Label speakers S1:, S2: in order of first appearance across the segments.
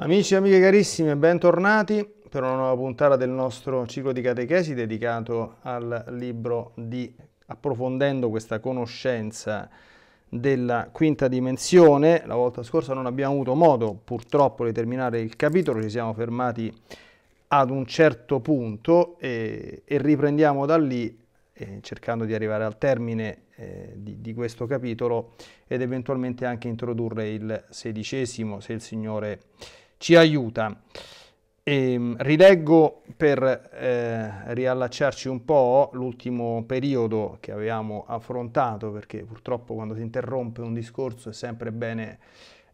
S1: Amici e amiche carissime, bentornati per una nuova puntata del nostro ciclo di catechesi dedicato al libro di approfondendo questa conoscenza della quinta dimensione. La volta scorsa non abbiamo avuto modo purtroppo di terminare il capitolo, ci siamo fermati ad un certo punto e, e riprendiamo da lì eh, cercando di arrivare al termine eh, di, di, questo capitolo ed eventualmente anche introdurre il sedicesimo se il Signore ci aiuta. E, ehm, rileggo per eh, riallacciarci un po' l'ultimo periodo che avevamo affrontato, perché purtroppo quando si interrompe un discorso è sempre bene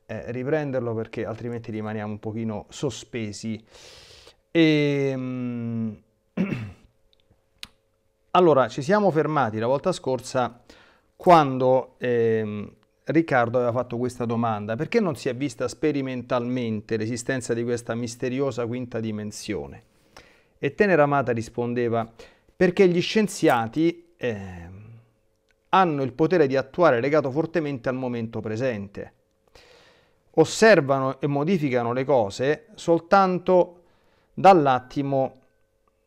S1: eh, riprenderlo perché altrimenti rimaniamo un pochino sospesi. E, ehm, allora, ci siamo fermati la volta scorsa quando ehm, Riccardo aveva fatto questa domanda, perché non si è vista sperimentalmente l'esistenza di questa misteriosa quinta dimensione? E Teneramata rispondeva, perché gli scienziati eh, hanno il potere di attuare legato fortemente al momento presente, osservano e modificano le cose soltanto dall'attimo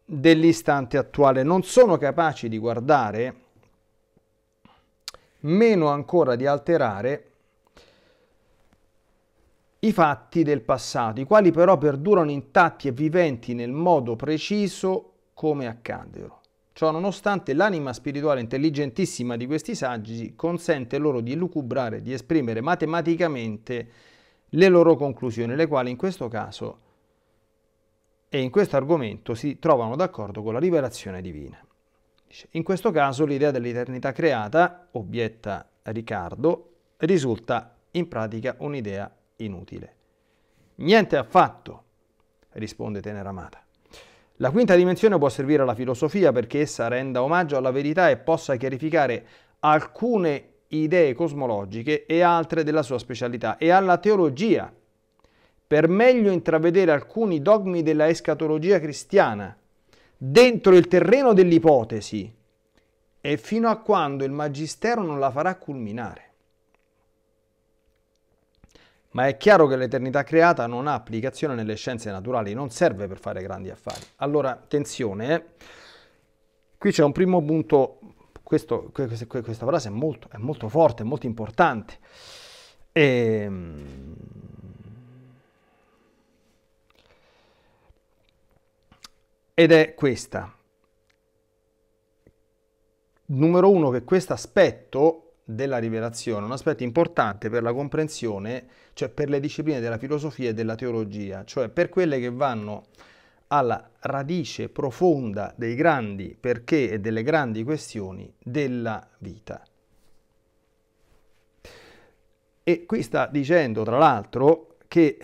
S1: dell'istante attuale, non sono capaci di guardare meno ancora di alterare i fatti del passato, i quali però perdurano intatti e viventi nel modo preciso come accaddero. Ciò nonostante l'anima spirituale intelligentissima di questi saggi consente loro di lucubrare, di esprimere matematicamente le loro conclusioni, le quali in questo caso e in questo argomento si trovano d'accordo con la rivelazione divina in questo caso l'idea dell'eternità creata, obietta Riccardo, risulta in pratica un'idea inutile. Niente affatto, risponde Teneramata. La quinta dimensione può servire alla filosofia perché essa renda omaggio alla verità e possa chiarificare alcune idee cosmologiche e altre della sua specialità e alla teologia per meglio intravedere alcuni dogmi della escatologia cristiana dentro il terreno dell'ipotesi e fino a quando il magistero non la farà culminare. Ma è chiaro che l'eternità creata non ha applicazione nelle scienze naturali, non serve per fare grandi affari. Allora, attenzione, eh. qui c'è un primo punto, questo, questa frase è molto, è molto forte, è molto importante. Ehm... ed è questa. Numero uno, che questo aspetto della rivelazione è un aspetto importante per la comprensione, cioè per le discipline della filosofia e della teologia, cioè per quelle che vanno alla radice profonda dei grandi perché e delle grandi questioni della vita. E qui sta dicendo, tra l'altro, che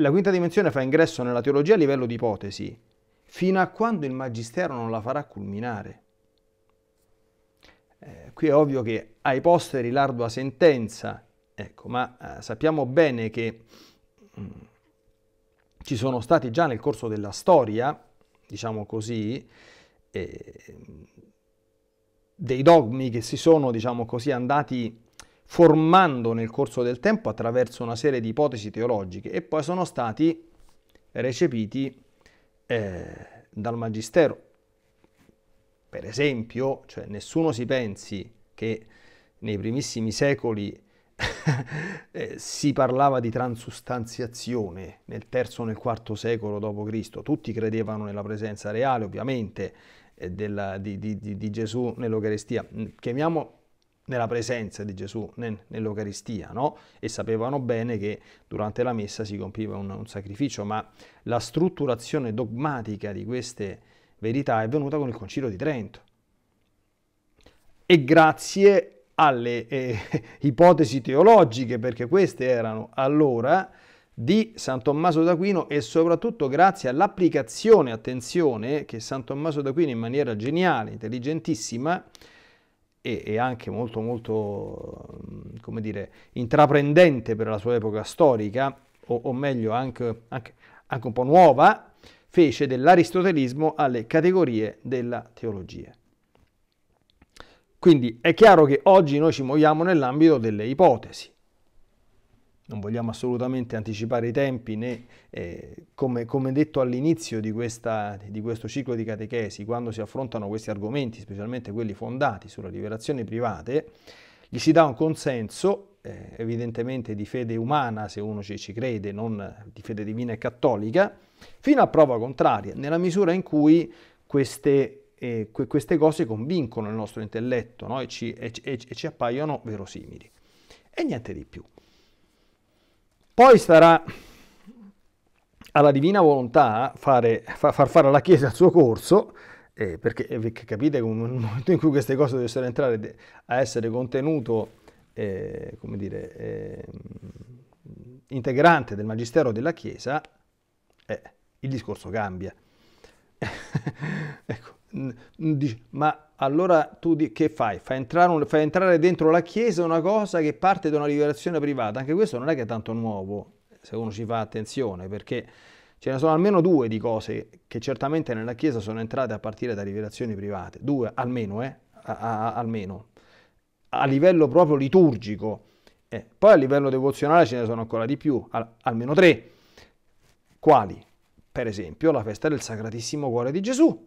S1: la quinta dimensione fa ingresso nella teologia a livello di ipotesi, fino a quando il magistero non la farà culminare. Eh, qui è ovvio che ai posteri l'ardua sentenza, ecco, ma eh, sappiamo bene che mh, mm, ci sono stati già nel corso della storia, diciamo così, eh, dei dogmi che si sono, diciamo così, andati formando nel corso del tempo attraverso una serie di ipotesi teologiche e poi sono stati recepiti eh, dal Magistero. Per esempio, cioè, nessuno si pensi che nei primissimi secoli eh, si parlava di transustanziazione nel terzo o nel quarto secolo d.C. Tutti credevano nella presenza reale, ovviamente, eh, della, di, di, di, Gesù nell'Eucarestia. Chiamiamo nella presenza di Gesù nell'Eucaristia, no? E sapevano bene che durante la messa si compiva un, un, sacrificio, ma la strutturazione dogmatica di queste verità è venuta con il Concilio di Trento. E grazie alle eh, ipotesi teologiche, perché queste erano allora di San Tommaso d'Aquino e soprattutto grazie all'applicazione, attenzione, che San Tommaso d'Aquino in maniera geniale, intelligentissima, e, e anche molto molto, mm, come dire, intraprendente per la sua epoca storica, o, o meglio anche, anche, anche un po' nuova, fece dell'aristotelismo alle categorie della teologia. Quindi è chiaro che oggi noi ci muoviamo nell'ambito delle ipotesi non vogliamo assolutamente anticipare i tempi né, eh, come, come, detto all'inizio di, questa, di questo ciclo di catechesi, quando si affrontano questi argomenti, specialmente quelli fondati sulla rivelazione private, gli si dà un consenso, eh, evidentemente di fede umana, se uno ci, ci crede, non di fede divina e cattolica, fino a prova contraria, nella misura in cui queste eh, e queste cose convincono il nostro intelletto no? e, ci, e, e, e, ci appaiono verosimili. E niente di più. Poi starà alla divina volontà fare, far fare alla Chiesa il suo corso, eh, perché, perché capite che nel momento in cui queste cose dovessero entrare a essere contenuto, eh, come dire, eh, integrante del magistero della Chiesa, eh, il discorso cambia. ecco, dice, ma allora tu di, che fai? Fai entrare, un, fai entrare, dentro la Chiesa una cosa che parte da una liberazione privata. Anche questo non è che è tanto nuovo, se uno ci fa attenzione, perché ce ne sono almeno due di cose che certamente nella Chiesa sono entrate a partire da liberazioni private. Due, almeno, eh? a, a, almeno. a livello proprio liturgico. Eh, poi a livello devozionale ce ne sono ancora di più, al, almeno tre. Quali? Per esempio la festa del Sacratissimo Cuore di Gesù,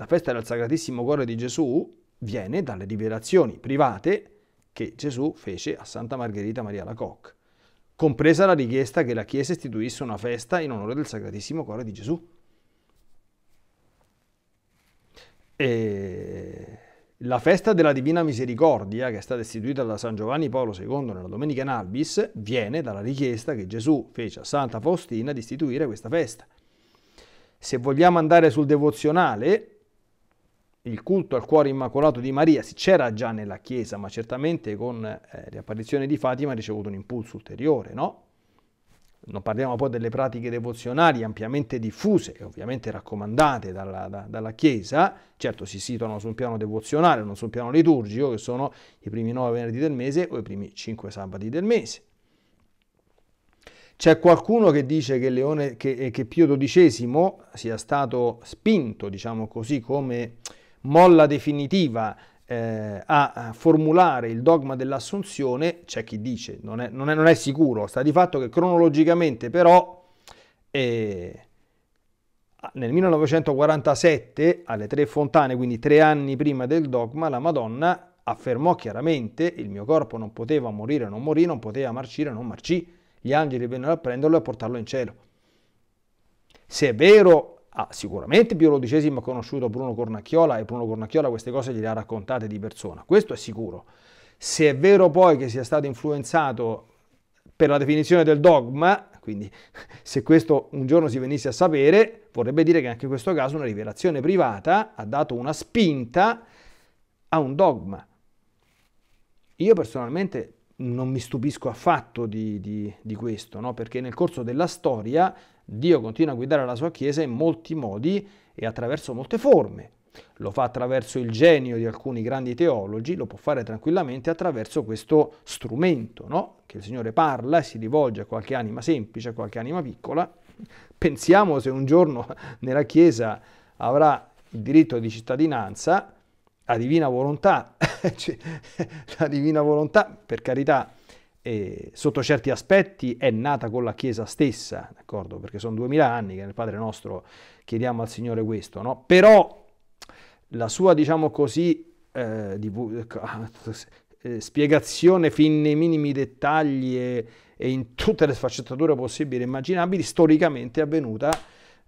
S1: la festa del Sacratissimo Cuore di Gesù viene dalle rivelazioni private che Gesù fece a Santa Margherita Maria la Coque, compresa la richiesta che la Chiesa istituisse una festa in onore del Sacratissimo Cuore di Gesù. E la festa della Divina Misericordia, che è stata istituita da San Giovanni Paolo II nella Domenica in Albis, viene dalla richiesta che Gesù fece a Santa Faustina di istituire questa festa. Se vogliamo andare sul devozionale, il culto al cuore immacolato di Maria c'era già nella Chiesa, ma certamente con eh, l'apparizione di Fatima ha ricevuto un impulso ulteriore, no? Non parliamo poi delle pratiche devozionali ampiamente diffuse e ovviamente raccomandate dalla, da, dalla Chiesa, certo si situano su un piano devozionale, non su un piano liturgico, che sono i primi nove venerdì del mese o i primi cinque sabati del mese. C'è qualcuno che dice che, Leone, che, eh, che Pio XII sia stato spinto, diciamo così, come molla definitiva eh, a formulare il dogma dell'assunzione, c'è chi dice, non è, non, è, non è, sicuro, sta di fatto che cronologicamente però eh, nel 1947 alle Tre Fontane, quindi tre anni prima del dogma, la Madonna affermò chiaramente il mio corpo non poteva morire, non morì, non poteva marcire, non marcì, gli angeli vennero a prenderlo e a portarlo in cielo. Se è vero ha ah, sicuramente Piero XII ha conosciuto Bruno Cornacchiola e Bruno Cornacchiola queste cose gliele ha raccontate di persona, questo è sicuro. Se è vero poi che sia stato influenzato per la definizione del dogma, quindi se questo un giorno si venisse a sapere, vorrebbe dire che anche in questo caso una rivelazione privata ha dato una spinta a un dogma. Io personalmente non mi stupisco affatto di, di, di questo, no? perché nel corso della storia Dio continua a guidare la sua Chiesa in molti modi e attraverso molte forme. Lo fa attraverso il genio di alcuni grandi teologi, lo può fare tranquillamente attraverso questo strumento, no? che il Signore parla e si rivolge a qualche anima semplice, a qualche anima piccola. Pensiamo se un giorno nella Chiesa avrà il diritto di cittadinanza, la divina volontà, cioè, la divina volontà, per carità, eh, sotto certi aspetti è nata con la Chiesa stessa, d'accordo? Perché sono duemila anni che nel Padre nostro chiediamo al Signore questo, no? Però la sua, diciamo così, eh, di, ecco, ah, eh, spiegazione fin nei minimi dettagli e, e, in tutte le sfaccettature possibili e immaginabili, storicamente è avvenuta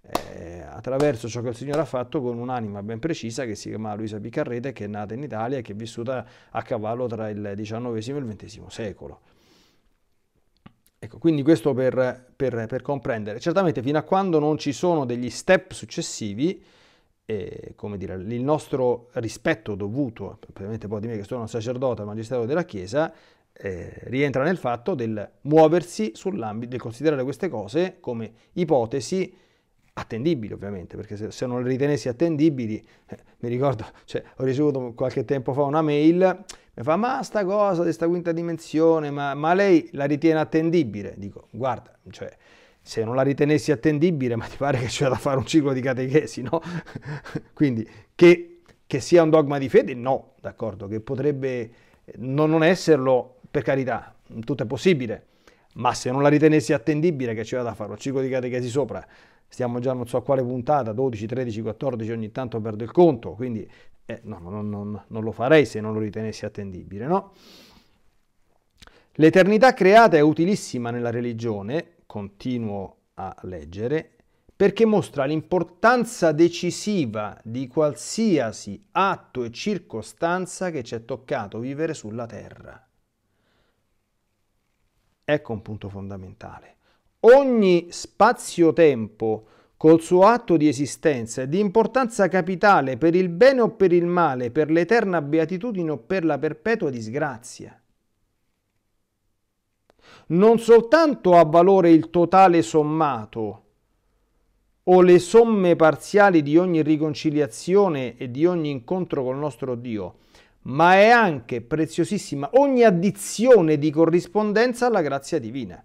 S1: eh, attraverso ciò che il Signore ha fatto con un'anima ben precisa che si chiama Luisa Piccarrete, che è nata in Italia e che è vissuta a cavallo tra il XIX e il XX secolo. Ecco, quindi questo per, per, per, comprendere. Certamente fino a quando non ci sono degli step successivi, eh, come dire, il nostro rispetto dovuto, ovviamente poi di me che sono un sacerdote, magistrato della Chiesa, eh, rientra nel fatto del muoversi sull'ambito, del considerare queste cose come ipotesi attendibili ovviamente, perché se, se non le ritenessi attendibili, eh, mi ricordo, cioè, ho ricevuto qualche tempo fa una mail mi fa, ma sta cosa di sta quinta dimensione, ma, ma lei la ritiene attendibile? Dico, guarda, cioè, se non la ritenessi attendibile, ma ti pare che c'è da fare un ciclo di catechesi, no? Quindi, che, che, sia un dogma di fede, no, d'accordo, che potrebbe non, non esserlo, per carità, tutto è possibile, ma se non la ritenessi attendibile, che c'era da fare un ciclo di catechesi sopra, stiamo già non so a quale puntata, 12, 13, 14, ogni tanto perdo il conto, quindi eh, no, non, non, non lo farei se non lo ritenessi attendibile, no? L'eternità creata è utilissima nella religione, continuo a leggere, perché mostra l'importanza decisiva di qualsiasi atto e circostanza che ci è toccato vivere sulla terra. Ecco un punto fondamentale. Ogni spazio-tempo col suo atto di esistenza, di importanza capitale per il bene o per il male, per l'eterna beatitudine o per la perpetua disgrazia. Non soltanto ha valore il totale sommato o le somme parziali di ogni riconciliazione e di ogni incontro col nostro Dio, ma è anche preziosissima ogni addizione di corrispondenza alla grazia divina.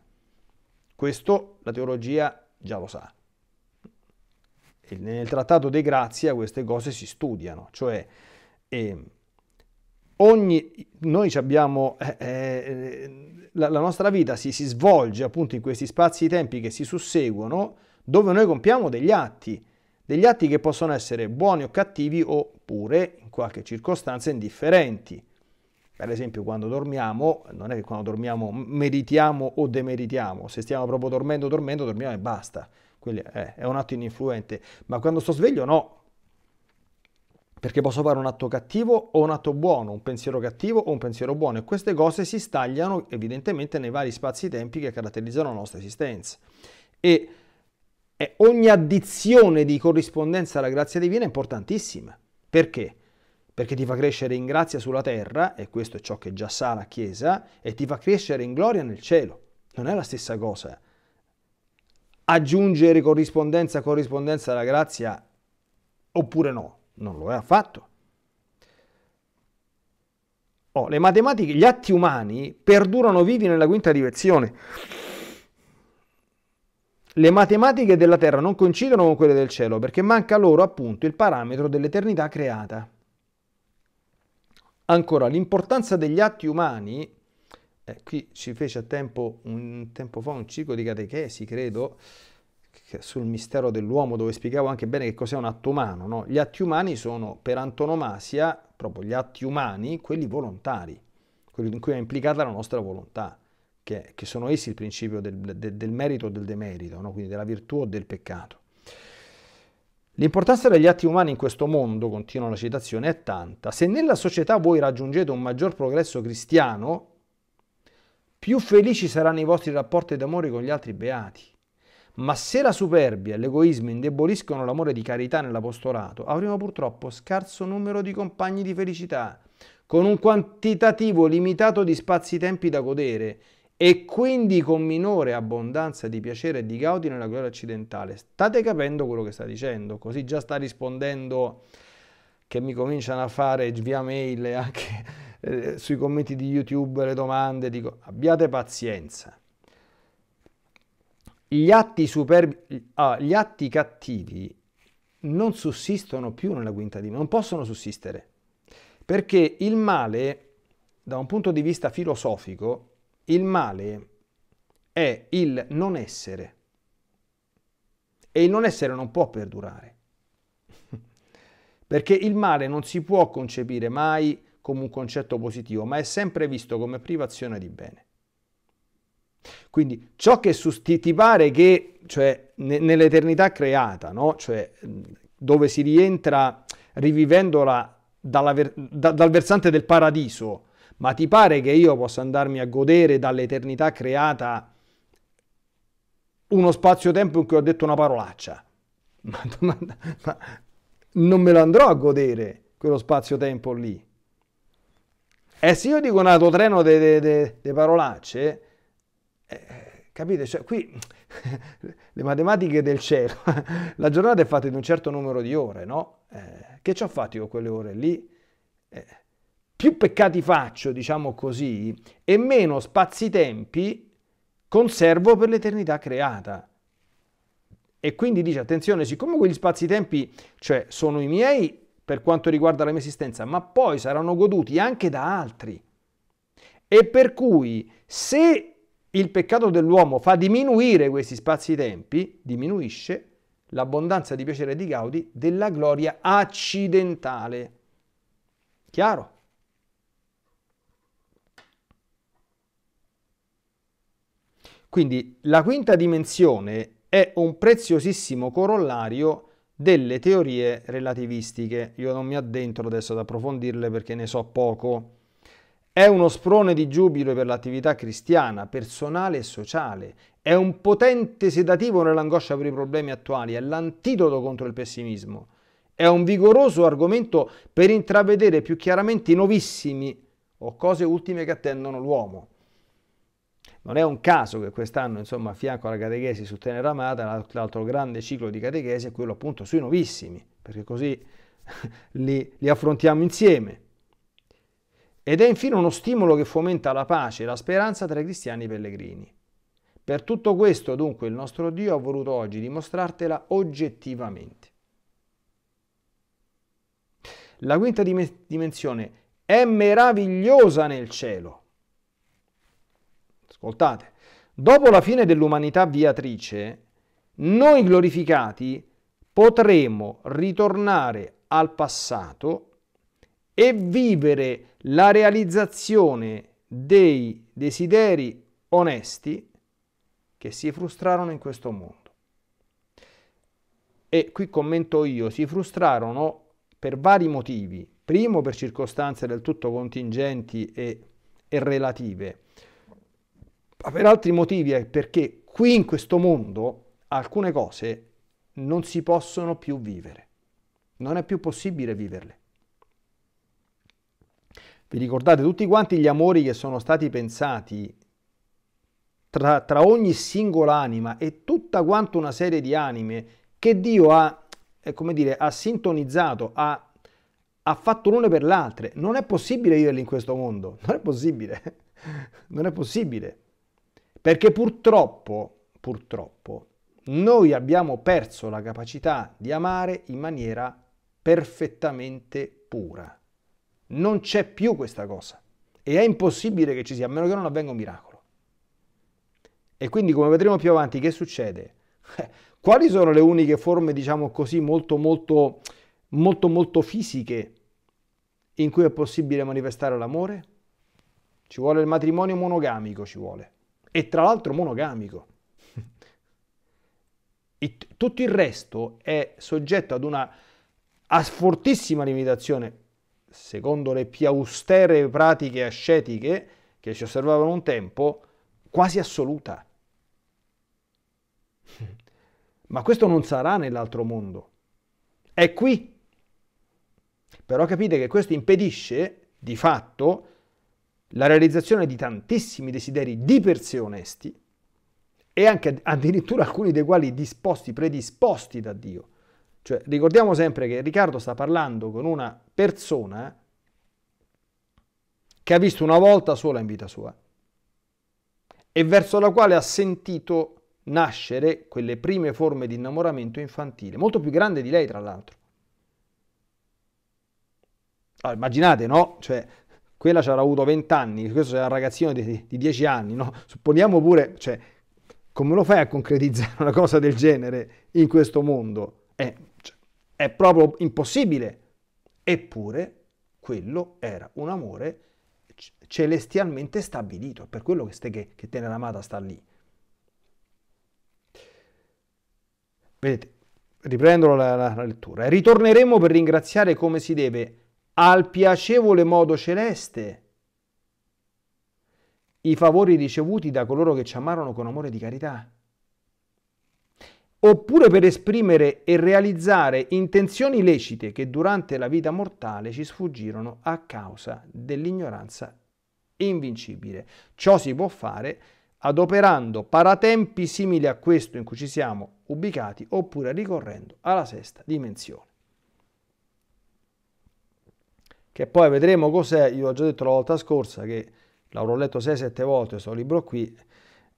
S1: Questo la teologia già lo sa nel Trattato dei Grazia queste cose si studiano, cioè eh, ogni, noi abbiamo, eh, eh, la, la, nostra vita si, si, svolge appunto in questi spazi di tempi che si susseguono dove noi compiamo degli atti, degli atti che possono essere buoni o cattivi oppure in qualche circostanza indifferenti. Per esempio quando dormiamo, non è che quando dormiamo meritiamo o demeritiamo, se stiamo proprio dormendo, dormendo, dormiamo e basta. Quelli, eh, è un atto ininfluente, ma quando sto sveglio no, perché posso fare un atto cattivo o un atto buono, un pensiero cattivo o un pensiero buono e queste cose si stagliano evidentemente nei vari spazi-tempi che caratterizzano la nostra esistenza. E ogni addizione di corrispondenza alla grazia divina è importantissima. Perché? Perché ti fa crescere in grazia sulla terra, e questo è ciò che già sa la Chiesa, e ti fa crescere in gloria nel cielo. Non è la stessa cosa aggiungere corrispondenza a corrispondenza alla grazia oppure no? Non lo è affatto. Oh, le matematiche, gli atti umani perdurano vivi nella quinta direzione. Le matematiche della terra non coincidono con quelle del cielo perché manca loro appunto il parametro dell'eternità creata. Ancora, l'importanza degli atti umani eh, qui ci fece a tempo, un tempo fa un ciclo di catechesi, credo, sul mistero dell'uomo, dove spiegavo anche bene che cos'è un atto umano. No? Gli atti umani sono per antonomasia, proprio gli atti umani, quelli volontari, quelli in cui è implicata la nostra volontà, che, che sono essi il principio del, del, del merito o del demerito, no? quindi della virtù o del peccato. L'importanza degli atti umani in questo mondo, continua la citazione, è tanta. Se nella società voi raggiungete un maggior progresso cristiano, più felici saranno i vostri rapporti d'amore con gli altri beati. Ma se la superbia e l'egoismo indeboliscono l'amore di carità nell'apostolato, avremo purtroppo scarso numero di compagni di felicità, con un quantitativo limitato di spazi-tempi da godere e quindi con minore abbondanza di piacere e di gaudi nella gloria occidentale. State capendo quello che sta dicendo, così già sta rispondendo che mi cominciano a fare via mail anche eh, sui commenti di YouTube, le domande, dico abbiate pazienza. Gli atti, superbi, ah, gli atti cattivi non sussistono più nella quinta dimensione, non possono sussistere, perché il male, da un punto di vista filosofico, il male è il non essere. E il non essere non può perdurare. Perché il male non si può concepire mai come un concetto positivo, ma è sempre visto come privazione di bene. Quindi ciò che ti pare che, cioè, ne- nell'eternità creata, no? cioè, dove si rientra rivivendola ver- da- dal versante del paradiso, ma ti pare che io possa andarmi a godere dall'eternità creata uno spazio-tempo in cui ho detto una parolaccia? ma, ma, ma non me lo andrò a godere quello spazio-tempo lì. E eh, se io dico un autotreno delle parolacce, eh, capite? Cioè, qui le matematiche del cielo, la giornata è fatta di un certo numero di ore, no? Eh, che ci ho fatto io quelle ore lì? Eh, più peccati faccio, diciamo così, e meno spazi-tempi conservo per l'eternità creata. E quindi dice, attenzione, siccome quegli spazi-tempi, cioè, sono i miei per quanto riguarda la mia esistenza, ma poi saranno goduti anche da altri. E per cui se il peccato dell'uomo fa diminuire questi spazi-tempi, diminuisce l'abbondanza di piacere e di gaudi della gloria accidentale. Chiaro? Quindi la quinta dimensione è un preziosissimo corollario delle teorie relativistiche. Io non mi addentro adesso ad approfondirle perché ne so poco. È uno sprone di giubilo per l'attività cristiana, personale e sociale. È un potente sedativo nell'angoscia per i problemi attuali, è l'antidoto contro il pessimismo. È un vigoroso argomento per intravedere più chiaramente i novissimi o cose ultime che attendono l'uomo. Non è un caso che quest'anno, insomma, a fianco alla catechesi su Tenera Amata, l'altro grande ciclo di catechesi è quello appunto sui novissimi, perché così li, li affrontiamo insieme. Ed è infine uno stimolo che fomenta la pace e la speranza tra i cristiani pellegrini. Per tutto questo, dunque, il nostro Dio ha voluto oggi dimostrartela oggettivamente. La quinta dimensione è meravigliosa nel cielo ascoltate, dopo la fine dell'umanità viatrice, noi glorificati potremo ritornare al passato e vivere la realizzazione dei desideri onesti che si frustrarono in questo mondo. E qui commento io, si frustrarono per vari motivi. Primo per circostanze del tutto contingenti e, e relative, ma per altri motivi è perché qui in questo mondo alcune cose non si possono più vivere, non è più possibile viverle. Vi ricordate tutti quanti gli amori che sono stati pensati tra, tra ogni singola anima e tutta quanto una serie di anime che Dio ha, eh, come dire, ha sintonizzato, ha, ha fatto l'una per l'altra. Non è possibile viverli in questo mondo, non è possibile, non è possibile. Perché purtroppo, purtroppo, noi abbiamo perso la capacità di amare in maniera perfettamente pura. Non c'è più questa cosa. E è impossibile che ci sia, a meno che non avvenga un miracolo. E quindi, come vedremo più avanti, che succede? Eh, quali sono le uniche forme, diciamo così, molto, molto, molto, molto fisiche in cui è possibile manifestare l'amore? Ci vuole il matrimonio monogamico, ci vuole e tra l'altro monogamico. E t- tutto il resto è soggetto ad una fortissima limitazione, secondo le più austere pratiche ascetiche che ci osservavano un tempo, quasi assoluta. Ma questo non sarà nell'altro mondo. È qui. Però capite che questo impedisce, di fatto, la realizzazione di tantissimi desideri di per sé onesti e anche addirittura alcuni dei quali disposti, predisposti da Dio. Cioè, ricordiamo sempre che Riccardo sta parlando con una persona che ha visto una volta sola in vita sua e verso la quale ha sentito nascere quelle prime forme di innamoramento infantile, molto più grande di lei tra l'altro. Allora, ah, immaginate, no? Cioè, quella ci avrà avuto 20 anni, questo è un ragazzino di, di 10 anni, no? Supponiamo pure, cioè, come lo fai a concretizzare una cosa del genere in questo mondo? È, eh, cioè, è proprio impossibile. Eppure quello era un amore celestialmente stabilito, per quello che, ste, che, che Tenera Amata sta lì. Vedete, riprendo la, la, la lettura. Ritorneremo per ringraziare come si deve al piacevole modo celeste i favori ricevuti da coloro che ci amarono con amore di carità. Oppure per esprimere e realizzare intenzioni lecite che durante la vita mortale ci sfuggirono a causa dell'ignoranza invincibile. Ciò si può fare adoperando paratempi simili a questo in cui ci siamo ubicati oppure ricorrendo alla sesta dimensione che poi vedremo cos'è, io ho già detto la volta scorsa che l'avrò letto 6-7 volte questo libro qui,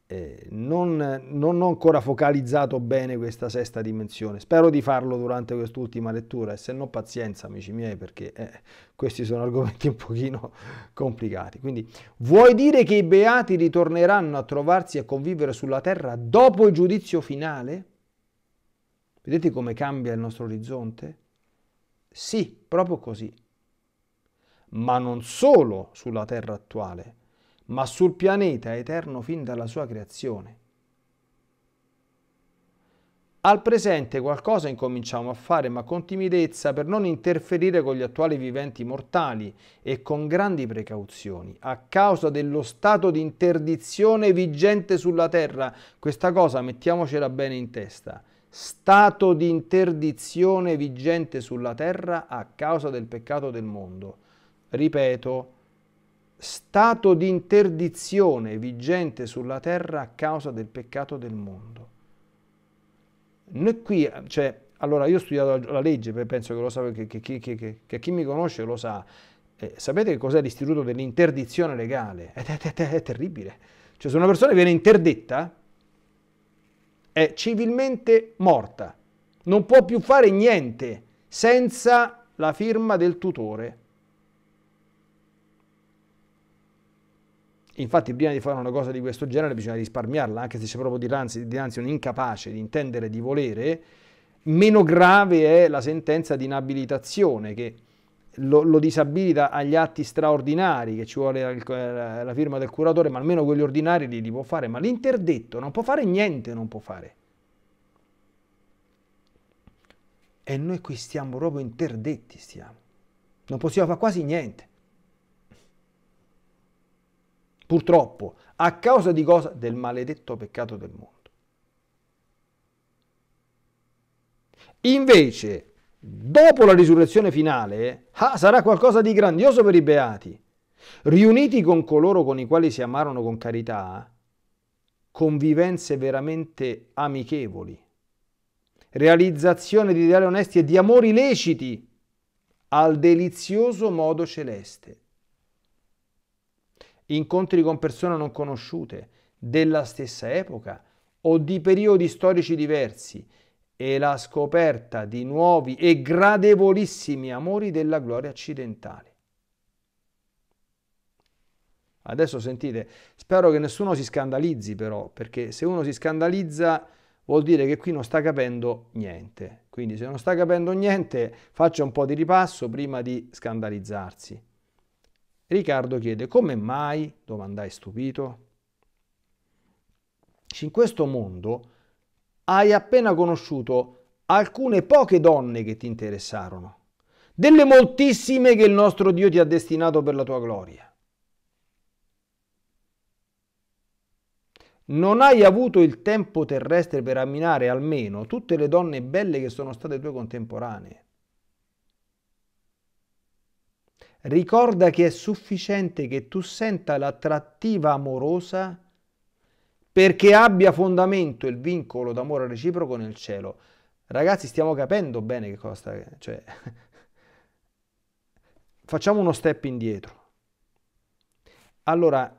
S1: eh, non, non, ho ancora focalizzato bene questa sesta dimensione. Spero di farlo durante quest'ultima lettura e se no pazienza amici miei perché eh, questi sono argomenti un pochino complicati. Quindi vuoi dire che i beati ritorneranno a trovarsi e a convivere sulla terra dopo il giudizio finale? Vedete come cambia il nostro orizzonte? Sì, proprio così ma non solo sulla terra attuale, ma sul pianeta eterno fin dalla sua creazione. Al presente qualcosa incominciamo a fare, ma con timidezza per non interferire con gli attuali viventi mortali e con grandi precauzioni, a causa dello stato di interdizione vigente sulla Terra. Questa cosa mettiamocela bene in testa. Stato di interdizione vigente sulla Terra a causa del peccato del mondo ripeto, stato di interdizione vigente sulla terra a causa del peccato del mondo. Noi qui, cioè, allora io ho studiato la legge, penso che lo sa, che, che, che, che chi mi conosce lo sa, eh, sapete che cos'è l'istituto dell'interdizione legale? È, è, è, è, terribile. Cioè se una persona viene interdetta, è civilmente morta, non può più fare niente senza la firma del tutore. Infatti, prima di fare una cosa di questo genere bisogna risparmiarla, anche se c'è proprio dinanzi, dinanzi un incapace di intendere di volere, meno grave è la sentenza di inabilitazione che lo, lo, disabilita agli atti straordinari che ci vuole il, eh, la firma del curatore, ma almeno quelli ordinari li, li può fare, ma l'interdetto non può fare niente, non può fare. E noi qui stiamo proprio interdetti, stiamo. Non possiamo fare quasi niente. Purtroppo, a causa di cosa? Del maledetto peccato del mondo. Invece, dopo la risurrezione finale, ah, sarà qualcosa di grandioso per i beati. Riuniti con coloro con i quali si amarono con carità, convivenze veramente amichevoli, realizzazione di ideali onesti e di amori leciti al delizioso modo celeste incontri con persone non conosciute, della stessa epoca o di periodi storici diversi e la scoperta di nuovi e gradevolissimi amori della gloria accidentale. Adesso sentite, spero che nessuno si scandalizzi però, perché se uno si scandalizza vuol dire che qui non sta capendo niente. Quindi se non sta capendo niente faccia un po' di ripasso prima di scandalizzarsi. Riccardo chiede come mai, domandai stupito. In questo mondo hai appena conosciuto alcune poche donne che ti interessarono, delle moltissime che il nostro Dio ti ha destinato per la tua gloria. Non hai avuto il tempo terrestre per ammirare almeno tutte le donne belle che sono state tue contemporanee. Ricorda che è sufficiente che tu senta l'attrattiva amorosa perché abbia fondamento il vincolo d'amore reciproco nel cielo. Ragazzi, stiamo capendo bene che cosa sta... Cioè, facciamo uno step indietro. Allora,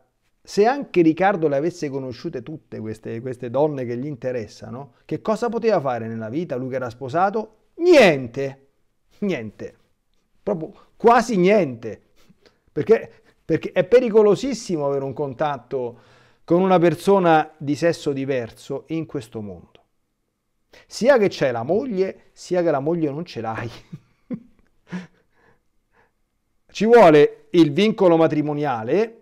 S1: se anche Riccardo le avesse conosciute tutte queste, queste, donne che gli interessano, che cosa poteva fare nella vita lui che era sposato? Niente, niente, proprio quasi niente, perché, perché è pericolosissimo avere un contatto con una persona di sesso diverso in questo mondo. Sia che c'è la moglie, sia che la moglie non ce l'hai. Ci vuole il vincolo matrimoniale,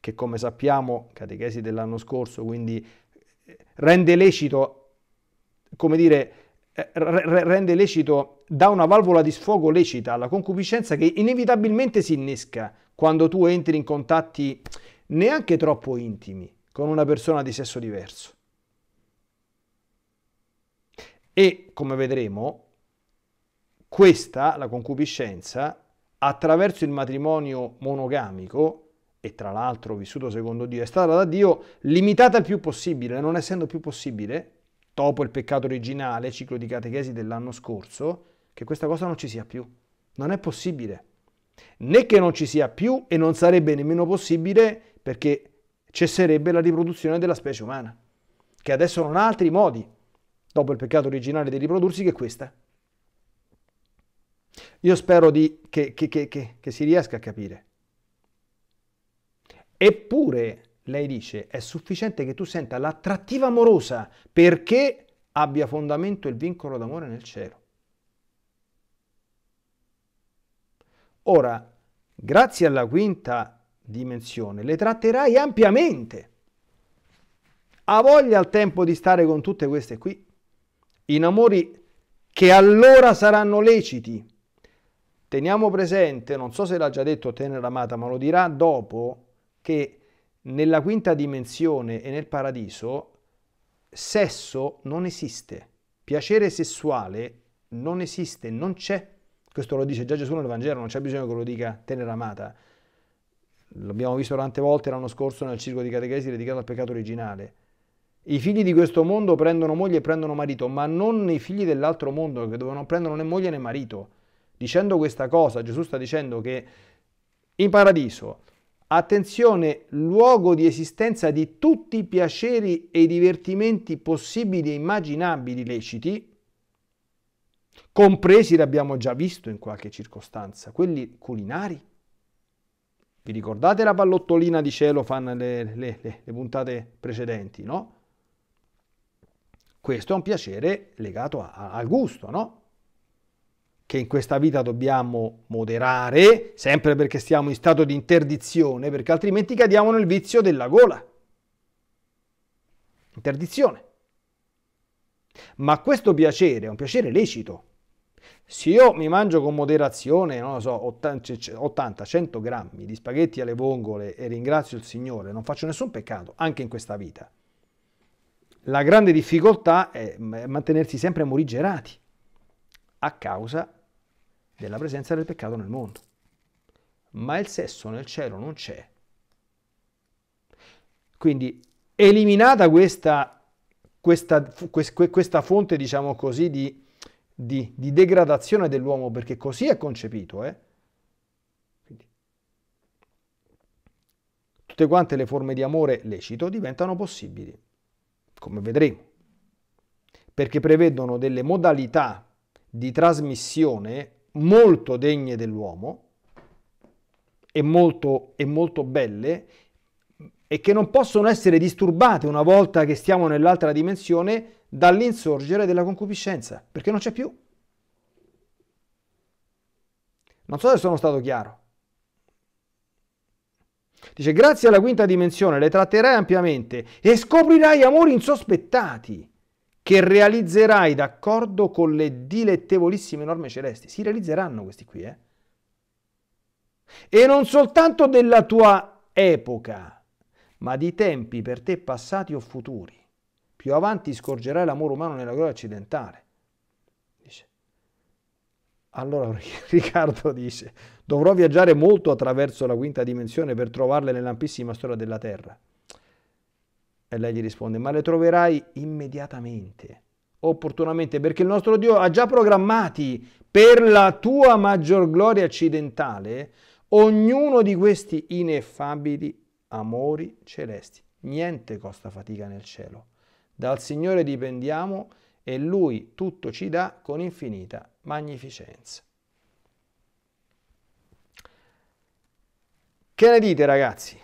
S1: che come sappiamo, catechesi dell'anno scorso, quindi rende lecito, come dire, eh, rende lecito, dà una valvola di sfogo lecita alla concupiscenza che inevitabilmente si innesca quando tu entri in contatti neanche troppo intimi con una persona di sesso diverso. E come vedremo, questa, la concupiscenza, attraverso il matrimonio monogamico, e tra l'altro vissuto secondo Dio, è stata da Dio limitata il più possibile, non essendo più possibile, dopo il peccato originale, ciclo di catechesi dell'anno scorso, che questa cosa non ci sia più. Non è possibile. Né che non ci sia più e non sarebbe nemmeno possibile perché cesserebbe la riproduzione della specie umana, che adesso non ha altri modi, dopo il peccato originale di riprodursi, che questa. Io spero di, che, che, che, che si riesca a capire. Eppure lei dice è sufficiente che tu senta l'attrattiva amorosa perché abbia fondamento il vincolo d'amore nel cielo. Ora, grazie alla quinta dimensione, le tratterai ampiamente. Ha voglia al tempo di stare con tutte queste qui, in amori che allora saranno leciti. Teniamo presente, non so se l'ha già detto Tenera Amata, ma lo dirà dopo, che nella quinta dimensione e nel paradiso sesso non esiste, piacere sessuale non esiste, non c'è. Questo lo dice già Gesù nel Vangelo, non c'è bisogno che lo dica tenera amata. L'abbiamo visto tante volte l'anno scorso nel circo di catechesi dedicato al peccato originale. I figli di questo mondo prendono moglie e prendono marito, ma non i figli dell'altro mondo che non prendono né moglie né marito. Dicendo questa cosa, Gesù sta dicendo che in paradiso Attenzione, luogo di esistenza di tutti i piaceri e i divertimenti possibili e immaginabili leciti, compresi, l'abbiamo già visto in qualche circostanza, quelli culinari. Vi ricordate la pallottolina di Celofan, le, le, le, le puntate precedenti, no? Questo è un piacere legato a, a, al gusto, no? che in questa vita dobbiamo moderare, sempre perché stiamo in stato di interdizione, perché altrimenti cadiamo nel vizio della gola. Interdizione. Ma questo piacere è un piacere lecito. Se io mi mangio con moderazione, non lo so, 80-100 cioè, cioè, grammi di spaghetti alle vongole e ringrazio il Signore, non faccio nessun peccato, anche in questa vita. La grande difficoltà è mantenersi sempre morigerati a causa della presenza del peccato nel mondo. Ma il sesso nel cielo non c'è. Quindi eliminata questa, questa, questa fonte, diciamo così, di, di, di, degradazione dell'uomo, perché così è concepito, eh? tutte quante le forme di amore lecito diventano possibili, come vedremo, perché prevedono delle modalità di trasmissione molto degne dell'uomo e molto, e molto belle e che non possono essere disturbate una volta che stiamo nell'altra dimensione dall'insorgere della concupiscenza, perché non c'è più. Non so se sono stato chiaro. Dice, grazie alla quinta dimensione le tratterai ampiamente e scoprirai amori insospettati che realizzerai d'accordo con le dilettevolissime norme celesti. Si realizzeranno questi qui, eh? E non soltanto della tua epoca, ma di tempi per te passati o futuri. Più avanti scorgerai l'amore umano nella gloria occidentale. Dice. Allora Riccardo dice, dovrò viaggiare molto attraverso la quinta dimensione per trovarle nell'ampissima storia della Terra. E lei gli risponde, ma le troverai immediatamente, opportunamente, perché il nostro Dio ha già programmati per la tua maggior gloria accidentale ognuno di questi ineffabili amori celesti. Niente costa fatica nel cielo. Dal Signore dipendiamo e Lui tutto ci dà con infinita magnificenza. Che ne dite ragazzi?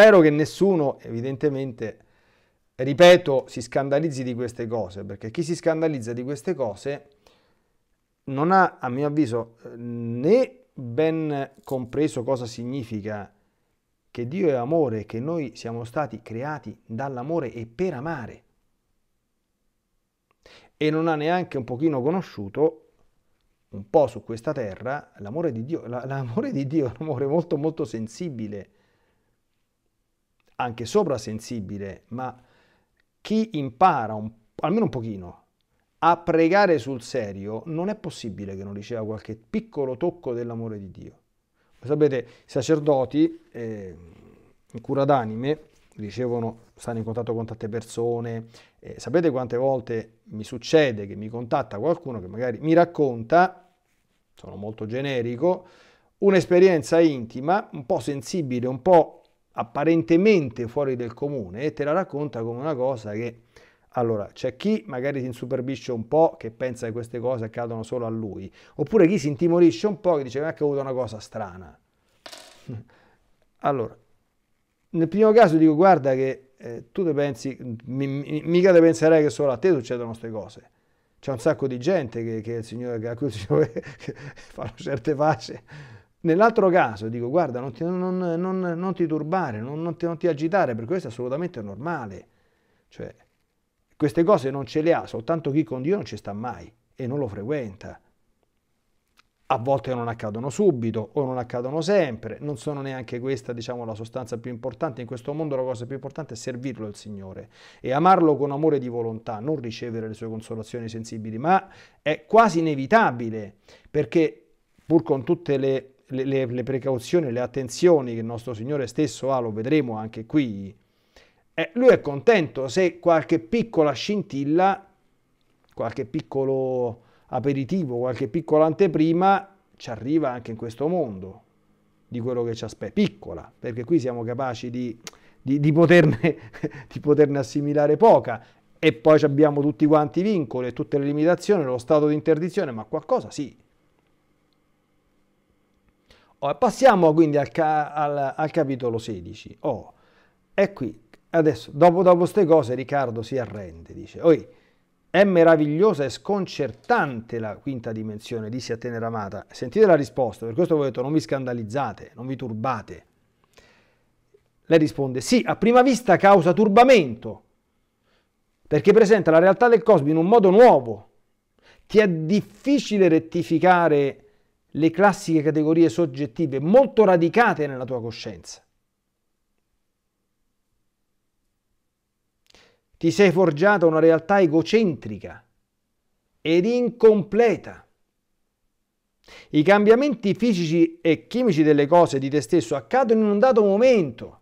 S1: Spero che nessuno, evidentemente, ripeto, si scandalizzi di queste cose, perché chi si scandalizza di queste cose non ha, a mio avviso, né ben compreso cosa significa che Dio è amore, che noi siamo stati creati dall'amore e per amare. E non ha neanche un pochino conosciuto, un po' su questa terra, l'amore di Dio, l'amore di Dio è un amore molto molto sensibile, anche soprasensibile, ma chi impara un, almeno un pochino a pregare sul serio, non è possibile che non riceva qualche piccolo tocco dell'amore di Dio. Sapete, i sacerdoti eh, in cura d'anime ricevono, stanno in contatto con tante persone. Eh, sapete quante volte mi succede che mi contatta qualcuno che magari mi racconta, sono molto generico, un'esperienza intima, un po' sensibile, un po' apparentemente fuori del comune e te la racconta come una cosa che allora, c'è chi magari si insuperbisce un po', che pensa che queste cose accadono solo a lui, oppure chi si intimorisce un po', che dice che è accaduta una cosa strana. Allora, nel primo caso dico, guarda che eh, tu te pensi, mi, mi, mica te penserai che solo a te succedono queste cose. C'è un sacco di gente che, che, il signore, che, a cui il signore che, che fanno certe facce. Nell'altro caso dico guarda non ti, non, non, non ti turbare, ti, non, ti, agitare perché questo è assolutamente normale. Cioè, queste cose non ce le ha, soltanto chi con Dio non ci sta mai e non lo frequenta. A volte non accadono subito o non accadono sempre, non sono neanche questa diciamo, la sostanza più importante. In questo mondo la cosa più importante è servirlo al Signore e amarlo con amore di volontà, non ricevere le sue consolazioni sensibili, ma è quasi inevitabile perché pur con tutte le le, le, le precauzioni, le attenzioni che il nostro Signore stesso ha, lo vedremo anche qui, eh, lui è contento se qualche piccola scintilla, qualche piccolo aperitivo, qualche piccola anteprima ci arriva anche in questo mondo di quello che ci aspetta. Piccola, perché qui siamo capaci di, di, di, poterne, di poterne, assimilare poca e poi abbiamo tutti quanti i vincoli e tutte le limitazioni, lo stato di interdizione, ma qualcosa sì, Oh, passiamo quindi al, ca al, al capitolo 16. Oh, è qui. Adesso, dopo queste cose, Riccardo si arrende, dice, oi, è meravigliosa e sconcertante la quinta dimensione, disse a tenera amata. Sentite la risposta, per questo vi ho detto, non vi scandalizzate, non vi turbate. Lei risponde, sì, a prima vista causa turbamento, perché presenta la realtà del cosmo in un modo nuovo. Ti è difficile rettificare le classiche categorie soggettive molto radicate nella tua coscienza. Ti sei forgiata una realtà egocentrica ed incompleta. I cambiamenti fisici e chimici delle cose di te stesso accadono in un dato momento,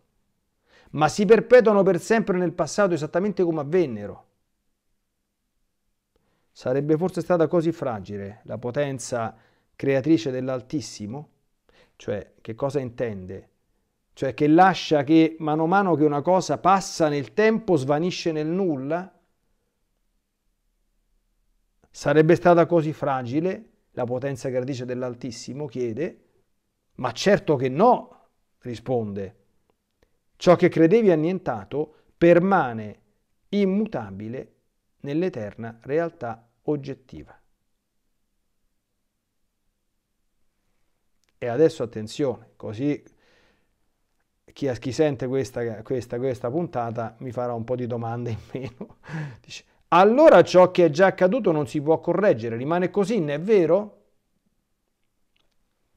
S1: ma si perpetuano per sempre nel passato esattamente come avvennero. Sarebbe forse stata così fragile la potenza creatrice dell'Altissimo, cioè che cosa intende? Cioè che lascia che mano a mano che una cosa passa nel tempo svanisce nel nulla? Sarebbe stata così fragile la potenza creatrice dell'Altissimo? chiede. Ma certo che no, risponde. Ciò che credevi annientato permane immutabile nell'eterna realtà oggettiva. E adesso attenzione, così chi, chi sente questa, questa, questa puntata mi farà un po' di domande in meno. Dice, allora ciò che è già accaduto non si può correggere, rimane così, non è vero?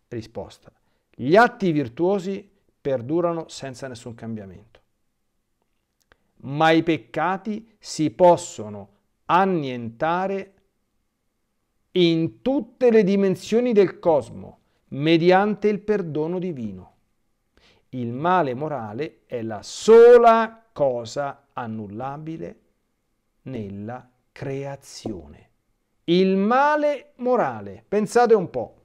S1: Risposta. Gli atti virtuosi perdurano senza nessun cambiamento. Ma i peccati si possono annientare in tutte le dimensioni del cosmo mediante il perdono divino. Il male morale è la sola cosa annullabile nella creazione. Il male morale, pensate un po'.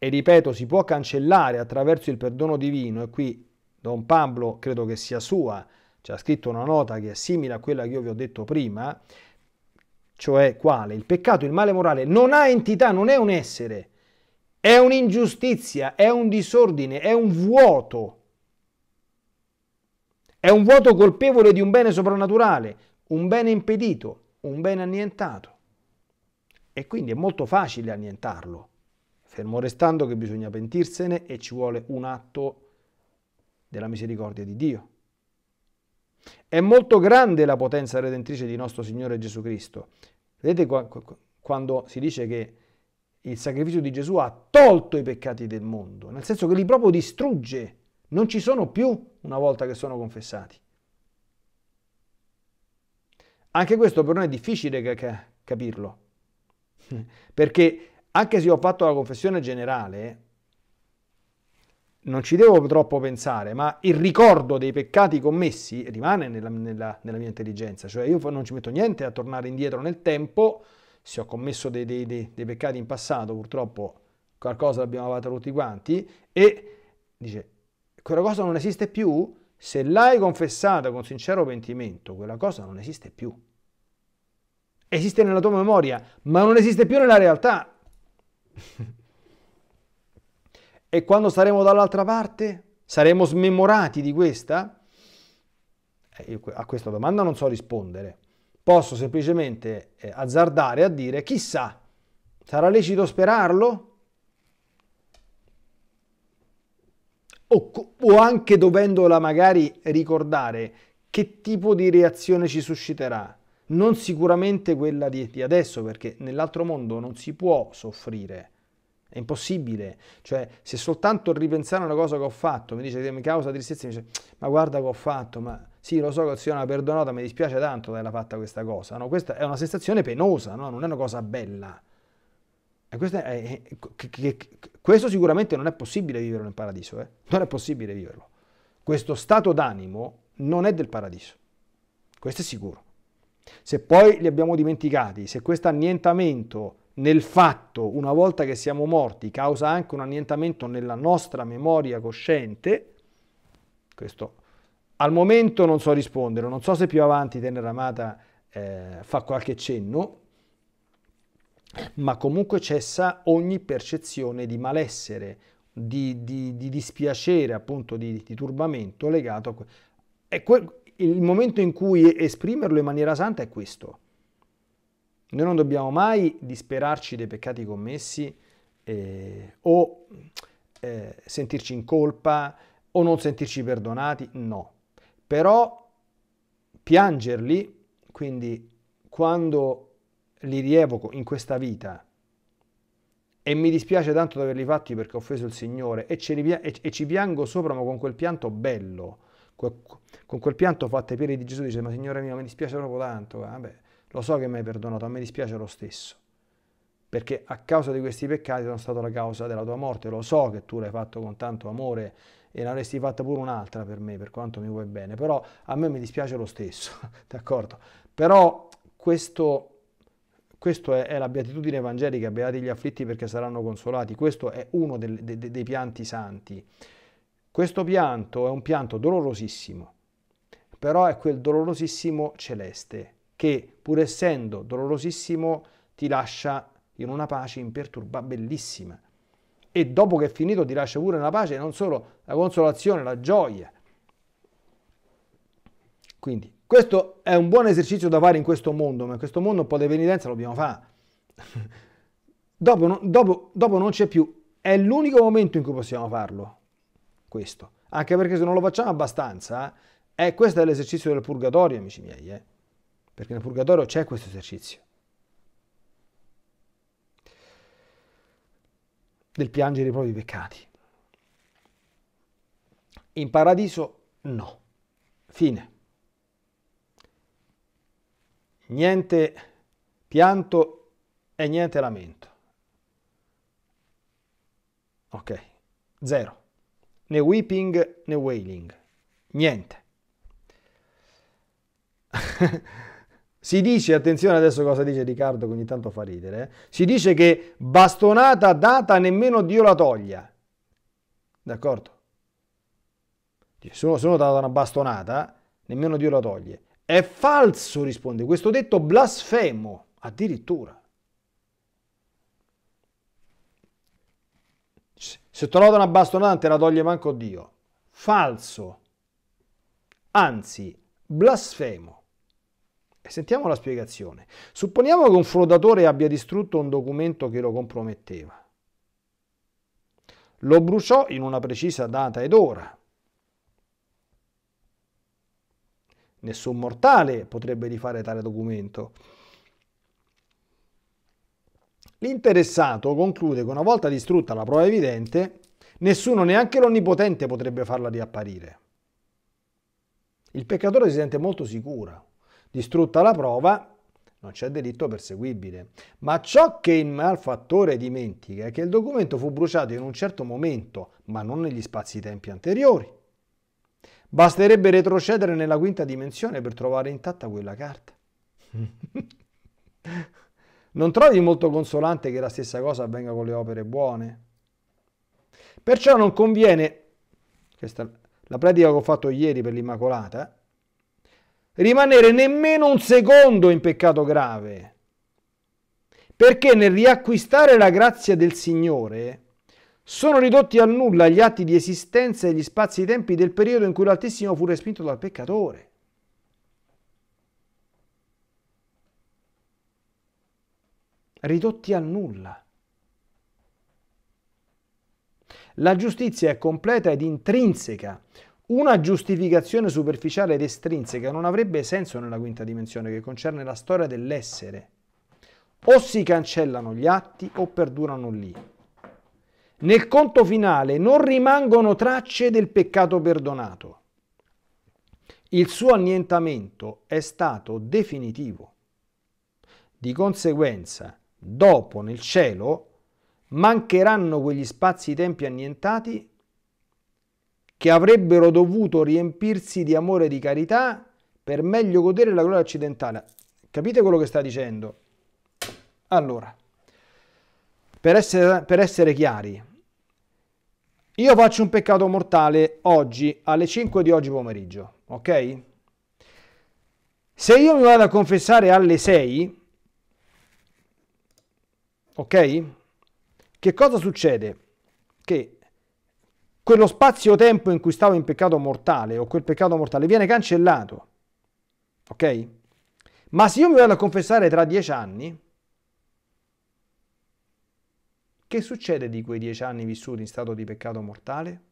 S1: E ripeto, si può cancellare attraverso il perdono divino, e qui Don Pablo credo che sia sua, ci ha scritto una nota che è simile a quella che io vi ho detto prima, cioè quale il peccato, il male morale, non ha entità, non è un essere, è un'ingiustizia, è un disordine, è un vuoto. È un vuoto colpevole di un bene soprannaturale, un bene impedito, un bene annientato. E quindi è molto facile annientarlo, fermo restando che bisogna pentirsene e ci vuole un atto della misericordia di Dio. È molto grande la potenza redentrice di nostro Signore Gesù Cristo. Vedete quando si dice che il sacrificio di Gesù ha tolto i peccati del mondo, nel senso che li proprio distrugge, non ci sono più una volta che sono confessati. Anche questo per noi è difficile capirlo, perché anche se ho fatto la confessione generale, non ci devo troppo pensare, ma il ricordo dei peccati commessi rimane nella, nella, nella mia intelligenza, cioè io non ci metto niente a tornare indietro nel tempo, se ho commesso dei, dei, dei, dei peccati in passato purtroppo qualcosa l'abbiamo fatta tutti quanti e dice quella cosa non esiste più, se l'hai confessata con sincero pentimento, quella cosa non esiste più. Esiste nella tua memoria, ma non esiste più nella realtà. E quando saremo dall'altra parte? Saremo smemorati di questa? Eh, io a questa domanda non so rispondere. Posso semplicemente eh, azzardare a dire chissà, sarà lecito sperarlo? O, o anche dovendola magari ricordare che tipo di reazione ci susciterà? Non sicuramente quella di, di adesso, perché nell'altro mondo non si può soffrire è impossibile, cioè se soltanto ripensare a una cosa che ho fatto mi dice che mi causa tristezza, mi dice ma guarda che ho fatto, ma sì lo so che il Signore l'ha perdonata, mi dispiace tanto averla fatta questa cosa, no, questa è una sensazione penosa, no? non è una cosa bella. E questo, è, che, che, che, questo sicuramente non è possibile viverlo nel paradiso, eh? non è possibile viverlo. Questo stato d'animo non è del paradiso, questo è sicuro. Se poi li abbiamo dimenticati, se questo annientamento nel fatto, una volta che siamo morti, causa anche un annientamento nella nostra memoria cosciente, questo al momento non so rispondere, non so se più avanti Tenera Amata eh, fa qualche cenno, ma comunque cessa ogni percezione di malessere, di, di, di dispiacere, appunto di, di turbamento legato a... Que- il momento in cui esprimerlo in maniera santa è questo. Noi non dobbiamo mai disperarci dei peccati commessi eh, o eh, sentirci in colpa o non sentirci perdonati, no. Però piangerli, quindi quando li rievoco in questa vita e mi dispiace tanto di averli fatti perché ho offeso il Signore e, ci piango sopra ma con quel pianto bello, con quel pianto fatto ai piedi di Gesù dice ma Signore mio mi dispiace proprio tanto, vabbè, lo so che mi hai perdonato, a me dispiace lo stesso. Perché a causa di questi peccati sono stato la causa della tua morte. Lo so che tu l'hai fatto con tanto amore e ne avresti fatta pure un'altra per me, per quanto mi vuoi bene. Però a me mi dispiace lo stesso, d'accordo? Però questo... Questa è, la beatitudine evangelica, beati gli afflitti perché saranno consolati. Questo è uno del, de, de, dei pianti santi. Questo pianto è un pianto dolorosissimo, però è quel dolorosissimo celeste, che pur essendo dolorosissimo ti lascia in una pace imperturbabilissima. E dopo che è finito ti lascia pure una pace, non solo la consolazione, la gioia. Quindi questo è un buon esercizio da fare in questo mondo, ma in questo mondo un po' di penitenza lo dobbiamo fare. dopo, dopo, dopo non c'è più, è l'unico momento in cui possiamo farlo, questo. Anche perché se non lo facciamo abbastanza, eh, questo è l'esercizio del purgatorio, amici miei. Eh perché nel purgatorio c'è questo esercizio. Del piangere i propri peccati. In paradiso no. Fine. Niente pianto e niente lamento. Ok, zero. Né weeping né wailing. Niente. Si dice, attenzione adesso cosa dice Riccardo che ogni tanto fa ridere, eh? si dice che bastonata data nemmeno Dio la toglia. D'accordo? Se uno ha dato una bastonata, nemmeno Dio la toglie. È falso, risponde, questo detto blasfemo, addirittura. Se trovate una bastonata non te la toglie manco Dio. Falso. Anzi, blasfemo. Sentiamo la spiegazione. Supponiamo che un frodatore abbia distrutto un documento che lo comprometteva. Lo bruciò in una precisa data ed ora. Nessun mortale potrebbe rifare tale documento. L'interessato conclude che una volta distrutta la prova evidente, nessuno, neanche l'onnipotente, potrebbe farla riapparire. Il peccatore si sente molto sicuro Distrutta la prova, non c'è delitto perseguibile. Ma ciò che il malfattore dimentica è che il documento fu bruciato in un certo momento, ma non negli spazi-tempi anteriori. Basterebbe retrocedere nella quinta dimensione per trovare intatta quella carta. non trovi molto consolante che la stessa cosa avvenga con le opere buone? Perciò non conviene, questa la pratica che ho fatto ieri per l'Immacolata, rimanere nemmeno un secondo in peccato grave. Perché nel riacquistare la grazia del Signore sono ridotti a nulla gli atti di esistenza e gli spazi e tempi del periodo in cui l'Altissimo fu respinto dal peccatore. Ridotti a nulla. La giustizia è completa ed intrinseca, una giustificazione superficiale ed estrinseca non avrebbe senso nella quinta dimensione che concerne la storia dell'essere. O si cancellano gli atti o perdurano lì. Nel conto finale non rimangono tracce del peccato perdonato. Il suo annientamento è stato definitivo. Di conseguenza, dopo nel cielo mancheranno quegli spazi-tempi annientati che avrebbero dovuto riempirsi di amore e di carità per meglio godere la gloria occidentale. Capite quello che sta dicendo? Allora, per essere, per essere chiari, io faccio un peccato mortale oggi alle 5 di oggi pomeriggio, ok? Se io mi vado a confessare alle 6, ok? Che cosa succede? Che quello spazio-tempo in cui stavo in peccato mortale o quel peccato mortale viene cancellato. Ok? Ma se io mi vado a confessare tra dieci anni, che succede di quei dieci anni vissuti in stato di peccato mortale?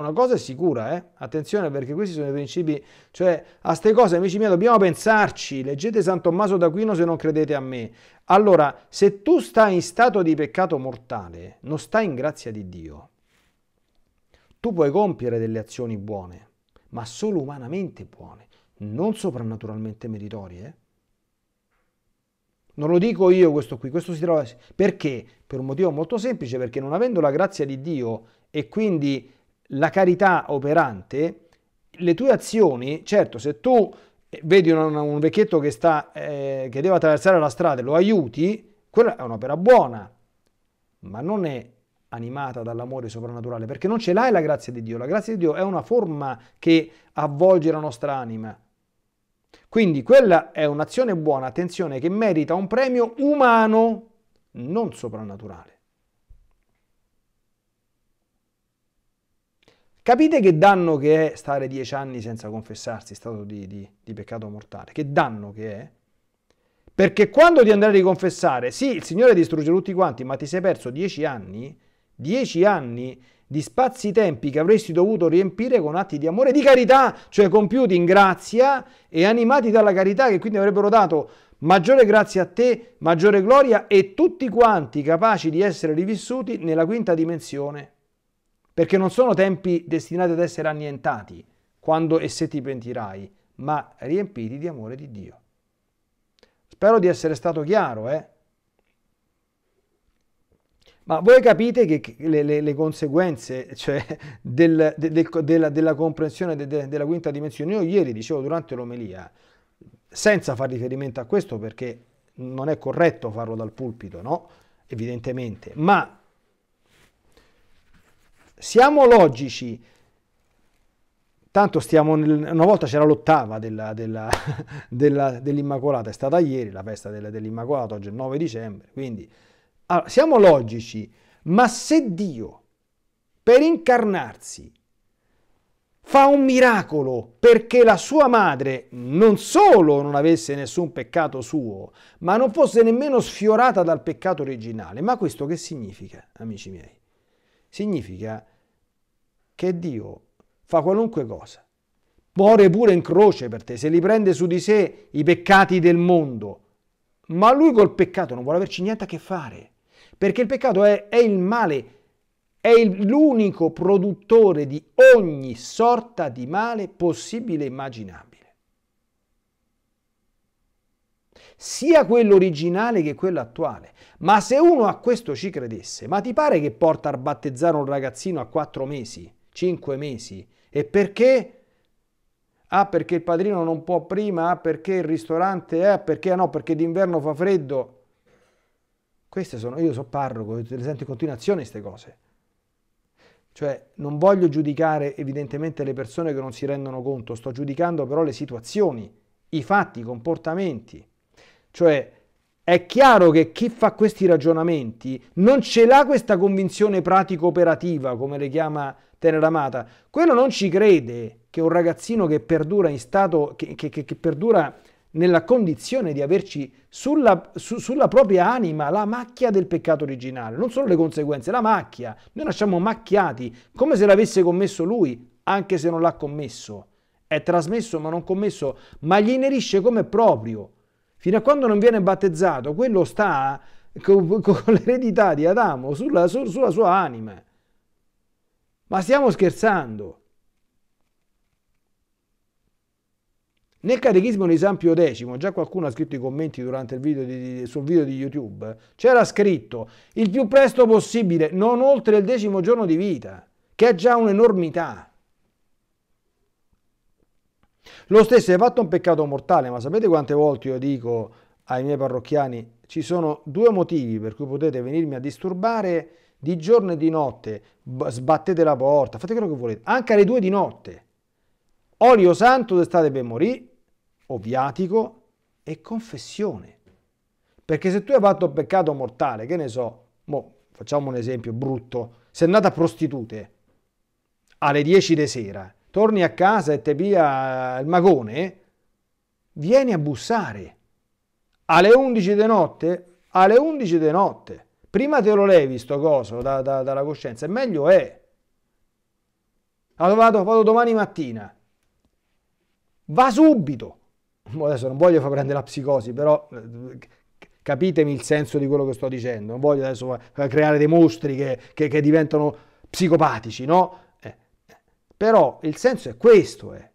S1: Una cosa è sicura, eh? attenzione perché questi sono i principi, cioè a ste cose amici miei dobbiamo pensarci, leggete San Tommaso d'Aquino se non credete a me. Allora, se tu stai in stato di peccato mortale, non stai in grazia di Dio. Tu puoi compiere delle azioni buone, ma solo umanamente buone, non soprannaturalmente meritorie. Eh. Non lo dico io questo qui, questo si trova perché? Per un motivo molto semplice, perché non avendo la grazia di Dio e quindi la carità operante, le tue azioni, certo, se tu eh, vedi un, un vecchietto che, sta, eh, che deve attraversare la strada e lo aiuti, quella è un'opera buona, ma non è animata dall'amore soprannaturale, perché non ce l'hai la grazia di Dio. La grazia di Dio è una forma che avvolge la nostra anima. Quindi quella è un'azione buona, attenzione, che merita un premio umano, non soprannaturale. Capite che danno che è stare dieci anni senza confessarsi, stato di, di, di peccato mortale, che danno che è? Perché quando ti andrai a riconfessare, sì, il Signore distrugge tutti quanti, ma ti sei perso dieci anni, dieci anni di spazi tempi che avresti dovuto riempire con atti di amore e di carità, cioè compiuti in grazia e animati dalla carità che quindi avrebbero dato maggiore grazia a te, maggiore gloria e tutti quanti capaci di essere rivissuti nella quinta dimensione perché non sono tempi destinati ad essere annientati quando e se ti pentirai, ma riempiti di amore di Dio. Spero di essere stato chiaro, eh? Ma voi capite che le, le, le conseguenze cioè, del, del, del, della, della, comprensione de, de, della quinta dimensione? Io ieri dicevo durante l'omelia, senza far riferimento a questo perché non è corretto farlo dal pulpito, no? Evidentemente, ma siamo logici, tanto stiamo, nel, una volta c'era l'ottava della, della, della, dell'Immacolata, è stata ieri la festa dell'Immacolata, oggi è il 9 dicembre, quindi allora, siamo logici, ma se Dio per incarnarsi fa un miracolo perché la sua madre non solo non avesse nessun peccato suo, ma non fosse nemmeno sfiorata dal peccato originale. Ma questo che significa, amici miei? Significa che che Dio fa qualunque cosa. Muore pure in croce per te, se li prende su di sé i peccati del mondo. Ma lui col peccato non vuole averci niente a che fare, perché il peccato è, è il male, è l'unico produttore di ogni sorta di male possibile e immaginabile. sia quello originale che quello attuale. Ma se uno a questo ci credesse, ma ti pare che porta a battezzare un ragazzino a quattro mesi? 5 mesi. E perché? Ah, perché il padrino non può prima, ah, perché il ristorante, ah, perché ah, no, perché d'inverno fa freddo. Queste sono, io so parroco, le sento in continuazione queste cose. Cioè, non voglio giudicare evidentemente le persone che non si rendono conto, sto giudicando però le situazioni, i fatti, i comportamenti. Cioè, è chiaro che chi fa questi ragionamenti non ce l'ha questa convinzione pratico-operativa, come le chiama Teneramata, quello non ci crede che un ragazzino che perdura in stato, che, che, che, che perdura nella condizione di averci sulla, su, sulla, propria anima la macchia del peccato originale, non solo le conseguenze, la macchia. Noi nasciamo macchiati, come se l'avesse commesso lui, anche se non l'ha commesso. È trasmesso ma non commesso, ma gli inerisce come proprio. Fino a quando non viene battezzato, quello sta con, con l'eredità di Adamo sulla, su, sulla sua anima. Ma stiamo scherzando. Nel catechismo di San Pio X, già qualcuno ha scritto i commenti durante il video di, sul video di YouTube, c'era scritto il più presto possibile, non oltre il decimo giorno di vita, che è già un'enormità. Lo stesso è fatto un peccato mortale, ma sapete quante volte io dico ai miei parrocchiani, ci sono due motivi per cui potete venirmi a disturbare di giorno e di notte, sbattete la porta, fate quello che volete, anche alle due di notte. Olio santo d'estate per morire, o viatico, e confessione. Perché se tu hai fatto un peccato mortale, che ne so, mo, facciamo un esempio brutto, sei andata prostitute alle 10 di sera, torni a casa e te pia il magone, vieni a bussare alle 11 di notte, alle 11 di notte prima te lo levi sto coso da, da, dalla coscienza, e meglio è. Allora vado, vado domani mattina. Va subito. Adesso non voglio far prendere la psicosi, però eh, capitemi il senso di quello che sto dicendo. Non voglio adesso creare dei mostri che, che, che diventano psicopatici, no? Eh. eh. Però il senso è questo, eh.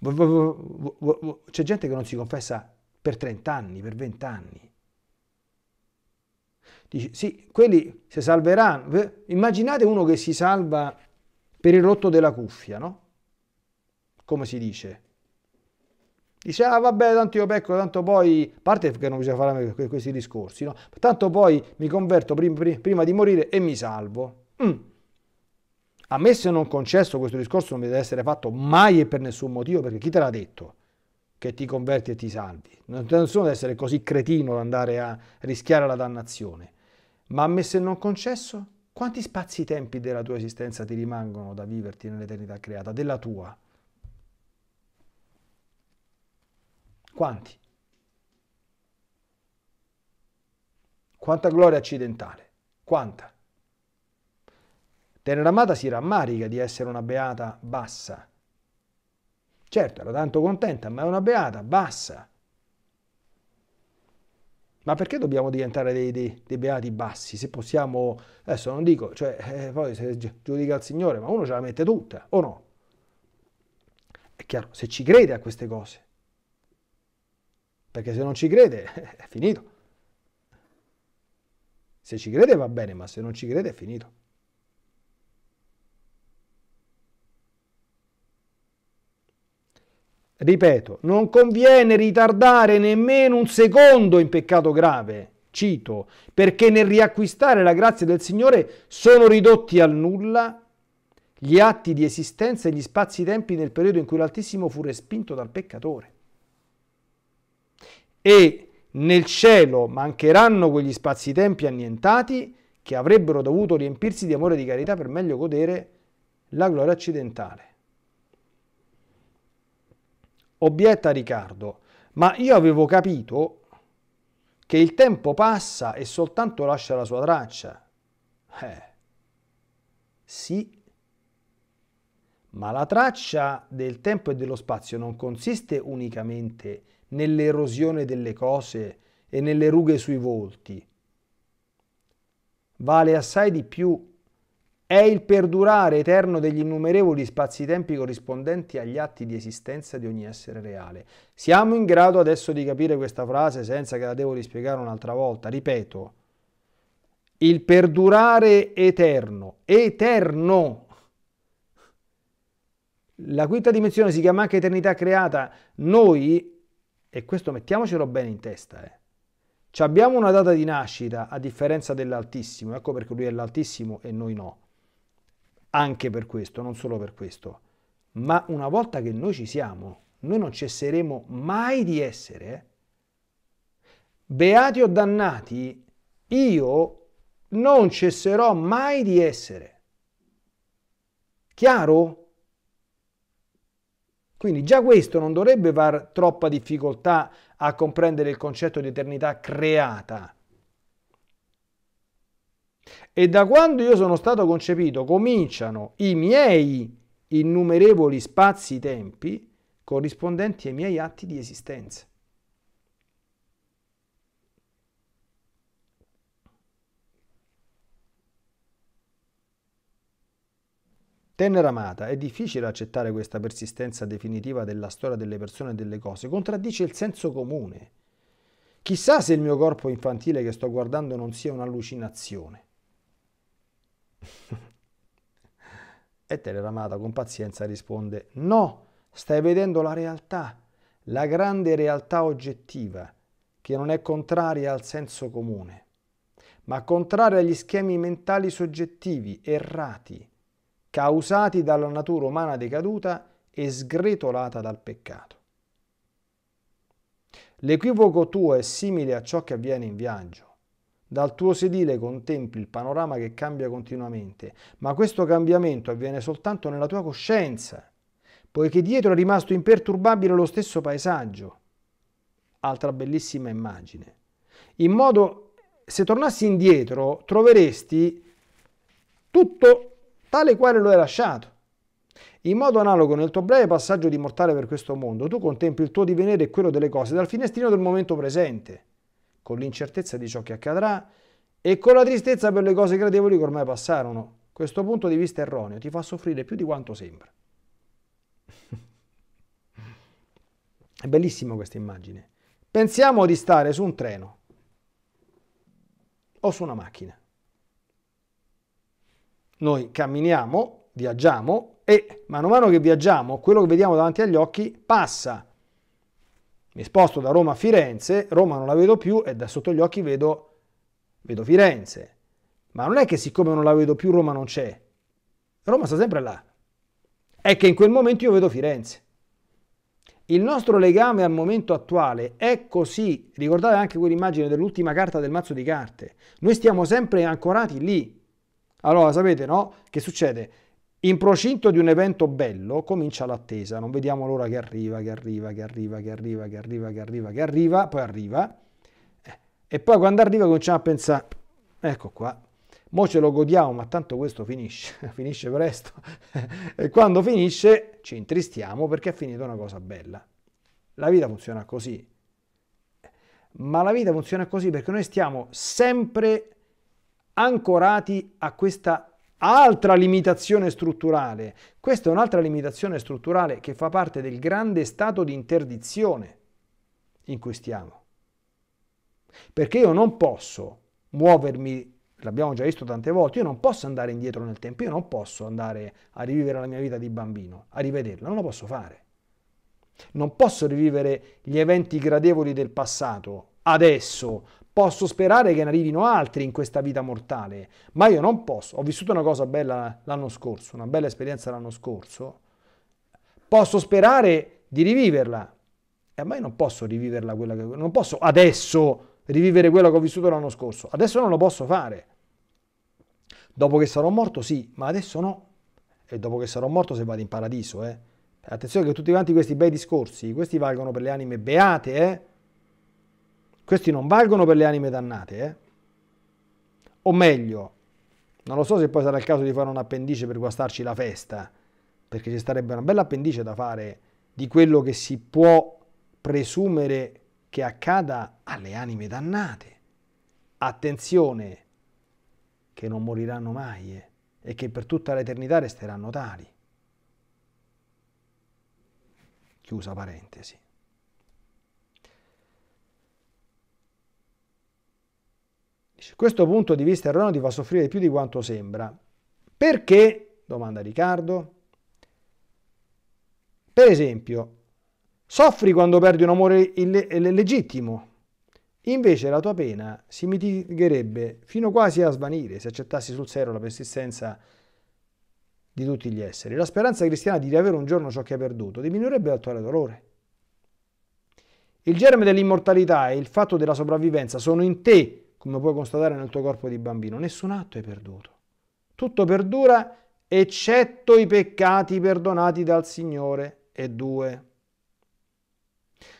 S1: C'è gente che non si confessa per 30 anni, per 20 anni. Dice, sì, quelli si salveranno. Immaginate uno che si salva per il rotto della cuffia, no? Come si dice? Dice, ah vabbè, tanto io pecco, tanto poi... A parte che non bisogna fare questi discorsi, no? Tanto poi mi converto prim prima di morire e mi salvo. Mm. A me se non concesso questo discorso non mi deve essere fatto mai e per nessun motivo, perché chi te l'ha detto? che ti converti e ti salvi. Non sono ad essere così cretino ad andare a rischiare la dannazione. Ma a me se non concesso, quanti spazi e tempi della tua esistenza ti rimangono da viverti nell'eternità creata, della tua? Quanti? Quanta gloria accidentale? Quanta? Tenera amata si rammarica di essere una beata bassa. Certo, era tanto contenta, ma è una beata bassa ma perché dobbiamo diventare dei, dei, dei, beati bassi se possiamo, adesso non dico, cioè eh, poi se giudica il Signore, ma uno ce la mette tutta o no? È chiaro, se ci crede a queste cose, perché se non ci crede è finito. Se ci crede va bene, ma se non ci crede è finito. Ripeto, non conviene ritardare nemmeno un secondo in peccato grave, cito, perché nel riacquistare la grazia del Signore sono ridotti al nulla gli atti di esistenza e gli spazi-tempi nel periodo in cui l'Altissimo fu respinto dal peccatore. E nel cielo mancheranno quegli spazi-tempi annientati che avrebbero dovuto riempirsi di amore e di carità per meglio godere la gloria accidentale. Obietta Riccardo, ma io avevo capito che il tempo passa e soltanto lascia la sua traccia. Eh, sì, ma la traccia del tempo e dello spazio non consiste unicamente nell'erosione delle cose e nelle rughe sui volti. Vale assai di più è il perdurare eterno degli innumerevoli spazi-tempi corrispondenti agli atti di esistenza di ogni essere reale. Siamo in grado adesso di capire questa frase senza che la devo rispiegare un'altra volta. Ripeto, il perdurare eterno, eterno. La quinta dimensione si chiama anche eternità creata. Noi, e questo mettiamocelo bene in testa, eh, abbiamo una data di nascita a differenza dell'Altissimo, ecco perché lui è l'Altissimo e noi no anche per questo, non solo per questo. Ma una volta che noi ci siamo, noi non cesseremo mai di essere. Eh? Beati o dannati, io non cesserò mai di essere. Chiaro? Quindi già questo non dovrebbe far troppa difficoltà a comprendere il concetto di eternità creata e da quando io sono stato concepito cominciano i miei innumerevoli spazi-tempi corrispondenti ai miei atti di esistenza. Tenera amata, è difficile accettare questa persistenza definitiva della storia delle persone e delle cose, contraddice il senso comune. Chissà se il mio corpo infantile che sto guardando non sia un'allucinazione. e Teleramata con pazienza risponde no, stai vedendo la realtà, la grande realtà oggettiva, che non è contraria al senso comune, ma contraria agli schemi mentali soggettivi, errati, causati dalla natura umana decaduta e sgretolata dal peccato. L'equivoco tuo è simile a ciò che avviene in viaggio. Dal tuo sedile contempli il panorama che cambia continuamente, ma questo cambiamento avviene soltanto nella tua coscienza, poiché dietro è rimasto imperturbabile lo stesso paesaggio. Altra bellissima immagine. In modo, se tornassi indietro, troveresti tutto tale quale lo hai lasciato. In modo analogo, nel tuo breve passaggio di mortale per questo mondo, tu contempli il tuo divenire e quello delle cose dal finestrino del momento presente con l'incertezza di ciò che accadrà e con la tristezza per le cose gradevoli che ormai passarono. Questo punto di vista erroneo ti fa soffrire più di quanto sembra. È bellissima questa immagine. Pensiamo di stare su un treno o su una macchina. Noi camminiamo, viaggiamo e mano a mano che viaggiamo, quello che vediamo davanti agli occhi passa mi sposto da Roma a Firenze, Roma non la vedo più e da sotto gli occhi vedo, vedo Firenze. Ma non è che siccome non la vedo più Roma non c'è. Roma sta sempre là. È che in quel momento io vedo Firenze. Il nostro legame al momento attuale è così. Ricordate anche quell'immagine dell'ultima carta del mazzo di carte. Noi stiamo sempre ancorati lì. Allora sapete no? Che succede? In procinto di un evento bello comincia l'attesa, non vediamo l'ora che arriva, che arriva, che arriva, che arriva, che arriva, che arriva, che arriva, poi arriva. Eh, e poi quando arriva cominciamo a pensare, ecco qua, mo ce lo godiamo, ma tanto questo finisce, finisce presto. e quando finisce ci intristiamo perché è finita una cosa bella. La vita funziona così. Ma la vita funziona così perché noi stiamo sempre ancorati a questa Altra limitazione strutturale. Questa è un'altra limitazione strutturale che fa parte del grande stato di interdizione in cui stiamo. Perché io non posso muovermi, l'abbiamo già visto tante volte, io non posso andare indietro nel tempo, io non posso andare a rivivere la mia vita di bambino, a rivederla, non lo posso fare. Non posso rivivere gli eventi gradevoli del passato adesso Posso sperare che ne arrivino altri in questa vita mortale, ma io non posso. Ho vissuto una cosa bella l'anno scorso, una bella esperienza l'anno scorso. Posso sperare di riviverla, eh, ma io non posso riviverla quella che... Non posso adesso rivivere quello che ho vissuto l'anno scorso. Adesso non lo posso fare. Dopo che sarò morto sì, ma adesso no. E dopo che sarò morto se vado in paradiso, eh. Attenzione che tutti quanti questi bei discorsi, questi valgono per le anime beate, eh questi non valgono per le anime dannate, eh? O meglio, non lo so se poi sarà il caso di fare un appendice per guastarci la festa, perché ci starebbe una bella appendice da fare di quello che si può presumere che accada alle anime dannate. Attenzione, che non moriranno mai eh, e che per tutta l'eternità resteranno tali. Chiusa parentesi. questo punto di vista erroneo ti fa soffrire più di quanto sembra. Perché? Domanda Riccardo. Per esempio, soffri quando perdi un amore legittimo. Invece la tua pena si mitigherebbe fino quasi a svanire se accettassi sul serio la persistenza di tutti gli esseri. La speranza cristiana di riavere un giorno ciò che hai perduto diminuirebbe tuo dolore. Il germe dell'immortalità e il fatto della sopravvivenza sono in te come puoi constatare nel tuo corpo di bambino, nessun atto è perduto. Tutto perdura eccetto i peccati perdonati dal Signore e due.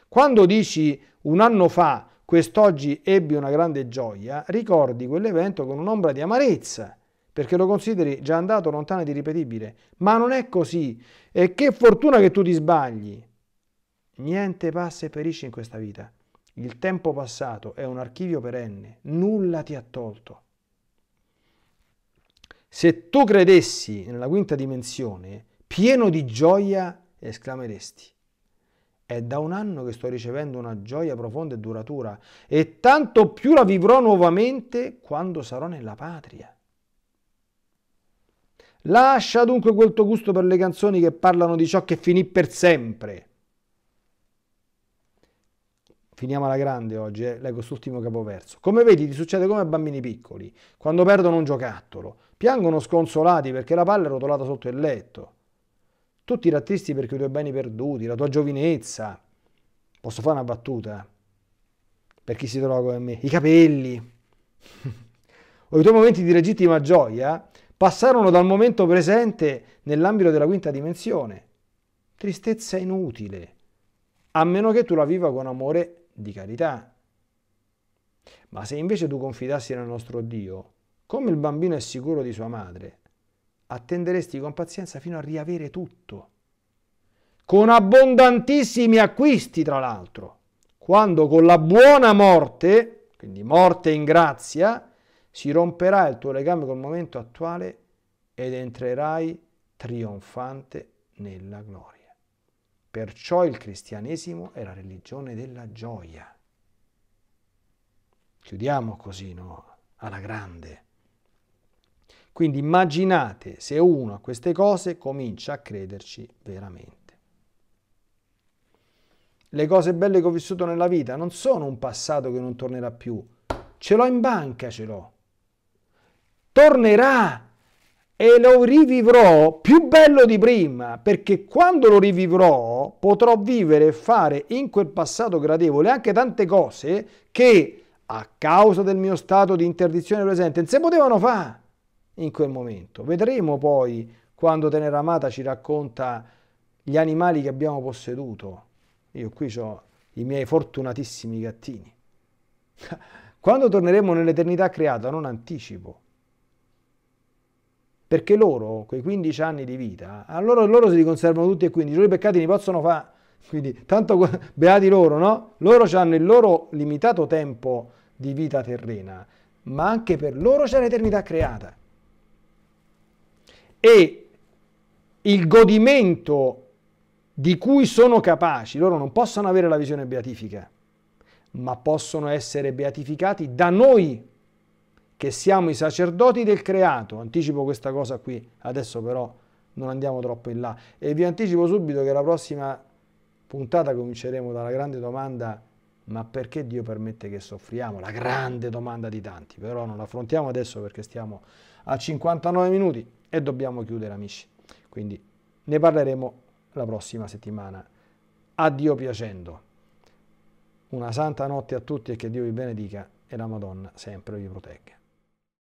S1: Quando dici un anno fa, quest'oggi ebbi una grande gioia, ricordi quell'evento con un'ombra di amarezza, perché lo consideri già andato lontano ed irripetibile. Ma non è così. E che fortuna che tu ti sbagli. Niente passa e perisce in questa vita. Il tempo passato è un archivio perenne, nulla ti ha tolto. Se tu credessi nella quinta dimensione, pieno di gioia, esclameresti. È da un anno che sto ricevendo una gioia profonda e duratura, e tanto più la vivrò nuovamente quando sarò nella patria. Lascia dunque quel tuo gusto per le canzoni che parlano di ciò che finì per sempre Finiamo alla grande oggi, eh? leggo quest'ultimo capoverso. Come vedi ti succede come a bambini piccoli, quando perdono un giocattolo. Piangono sconsolati perché la palla è rotolata sotto il letto. Tutti rattristi perché i tuoi beni perduti, la tua giovinezza. Posso fare una battuta? Per chi si trova come me, i capelli. o i tuoi momenti di legittima gioia passarono dal momento presente nell'ambito della quinta dimensione. Tristezza inutile, a meno che tu la viva con amore di carità. Ma se invece tu confidassi nel nostro Dio, come il bambino è sicuro di sua madre, attenderesti con pazienza fino a riavere tutto, con abbondantissimi acquisti tra l'altro, quando con la buona morte, quindi morte in grazia, si romperà il tuo legame col momento attuale ed entrerai trionfante nella gloria. Perciò il cristianesimo è la religione della gioia. Chiudiamo così, no? Alla grande. Quindi immaginate se uno a queste cose comincia a crederci veramente. Le cose belle che ho vissuto nella vita non sono un passato che non tornerà più. Ce l'ho in banca, ce l'ho. Tornerà e lo rivivrò più bello di prima, perché quando lo rivivrò potrò vivere e fare in quel passato gradevole anche tante cose che a causa del mio stato di interdizione presente non si potevano fare in quel momento. Vedremo poi quando Tenera Amata ci racconta gli animali che abbiamo posseduto. Io qui ho i miei fortunatissimi gattini. Quando torneremo nell'eternità creata, non anticipo, perché loro, quei 15 anni di vita, a loro, loro se li conservano tutti e 15, loro i peccati li possono fare, quindi tanto beati loro, no? Loro hanno il loro limitato tempo di vita terrena, ma anche per loro c'è l'eternità creata. E il godimento di cui sono capaci, loro non possono avere la visione beatifica, ma possono essere beatificati da noi che siamo i sacerdoti del creato. Anticipo questa cosa qui, adesso però non andiamo troppo in là. E vi anticipo subito che la prossima puntata cominceremo dalla grande domanda ma perché Dio permette che soffriamo? La grande domanda di tanti, però non la affrontiamo adesso perché stiamo a 59 minuti e dobbiamo chiudere amici. Quindi ne parleremo la prossima settimana. A Dio piacendo. Una santa notte a tutti e che Dio vi benedica e la Madonna sempre vi protegga.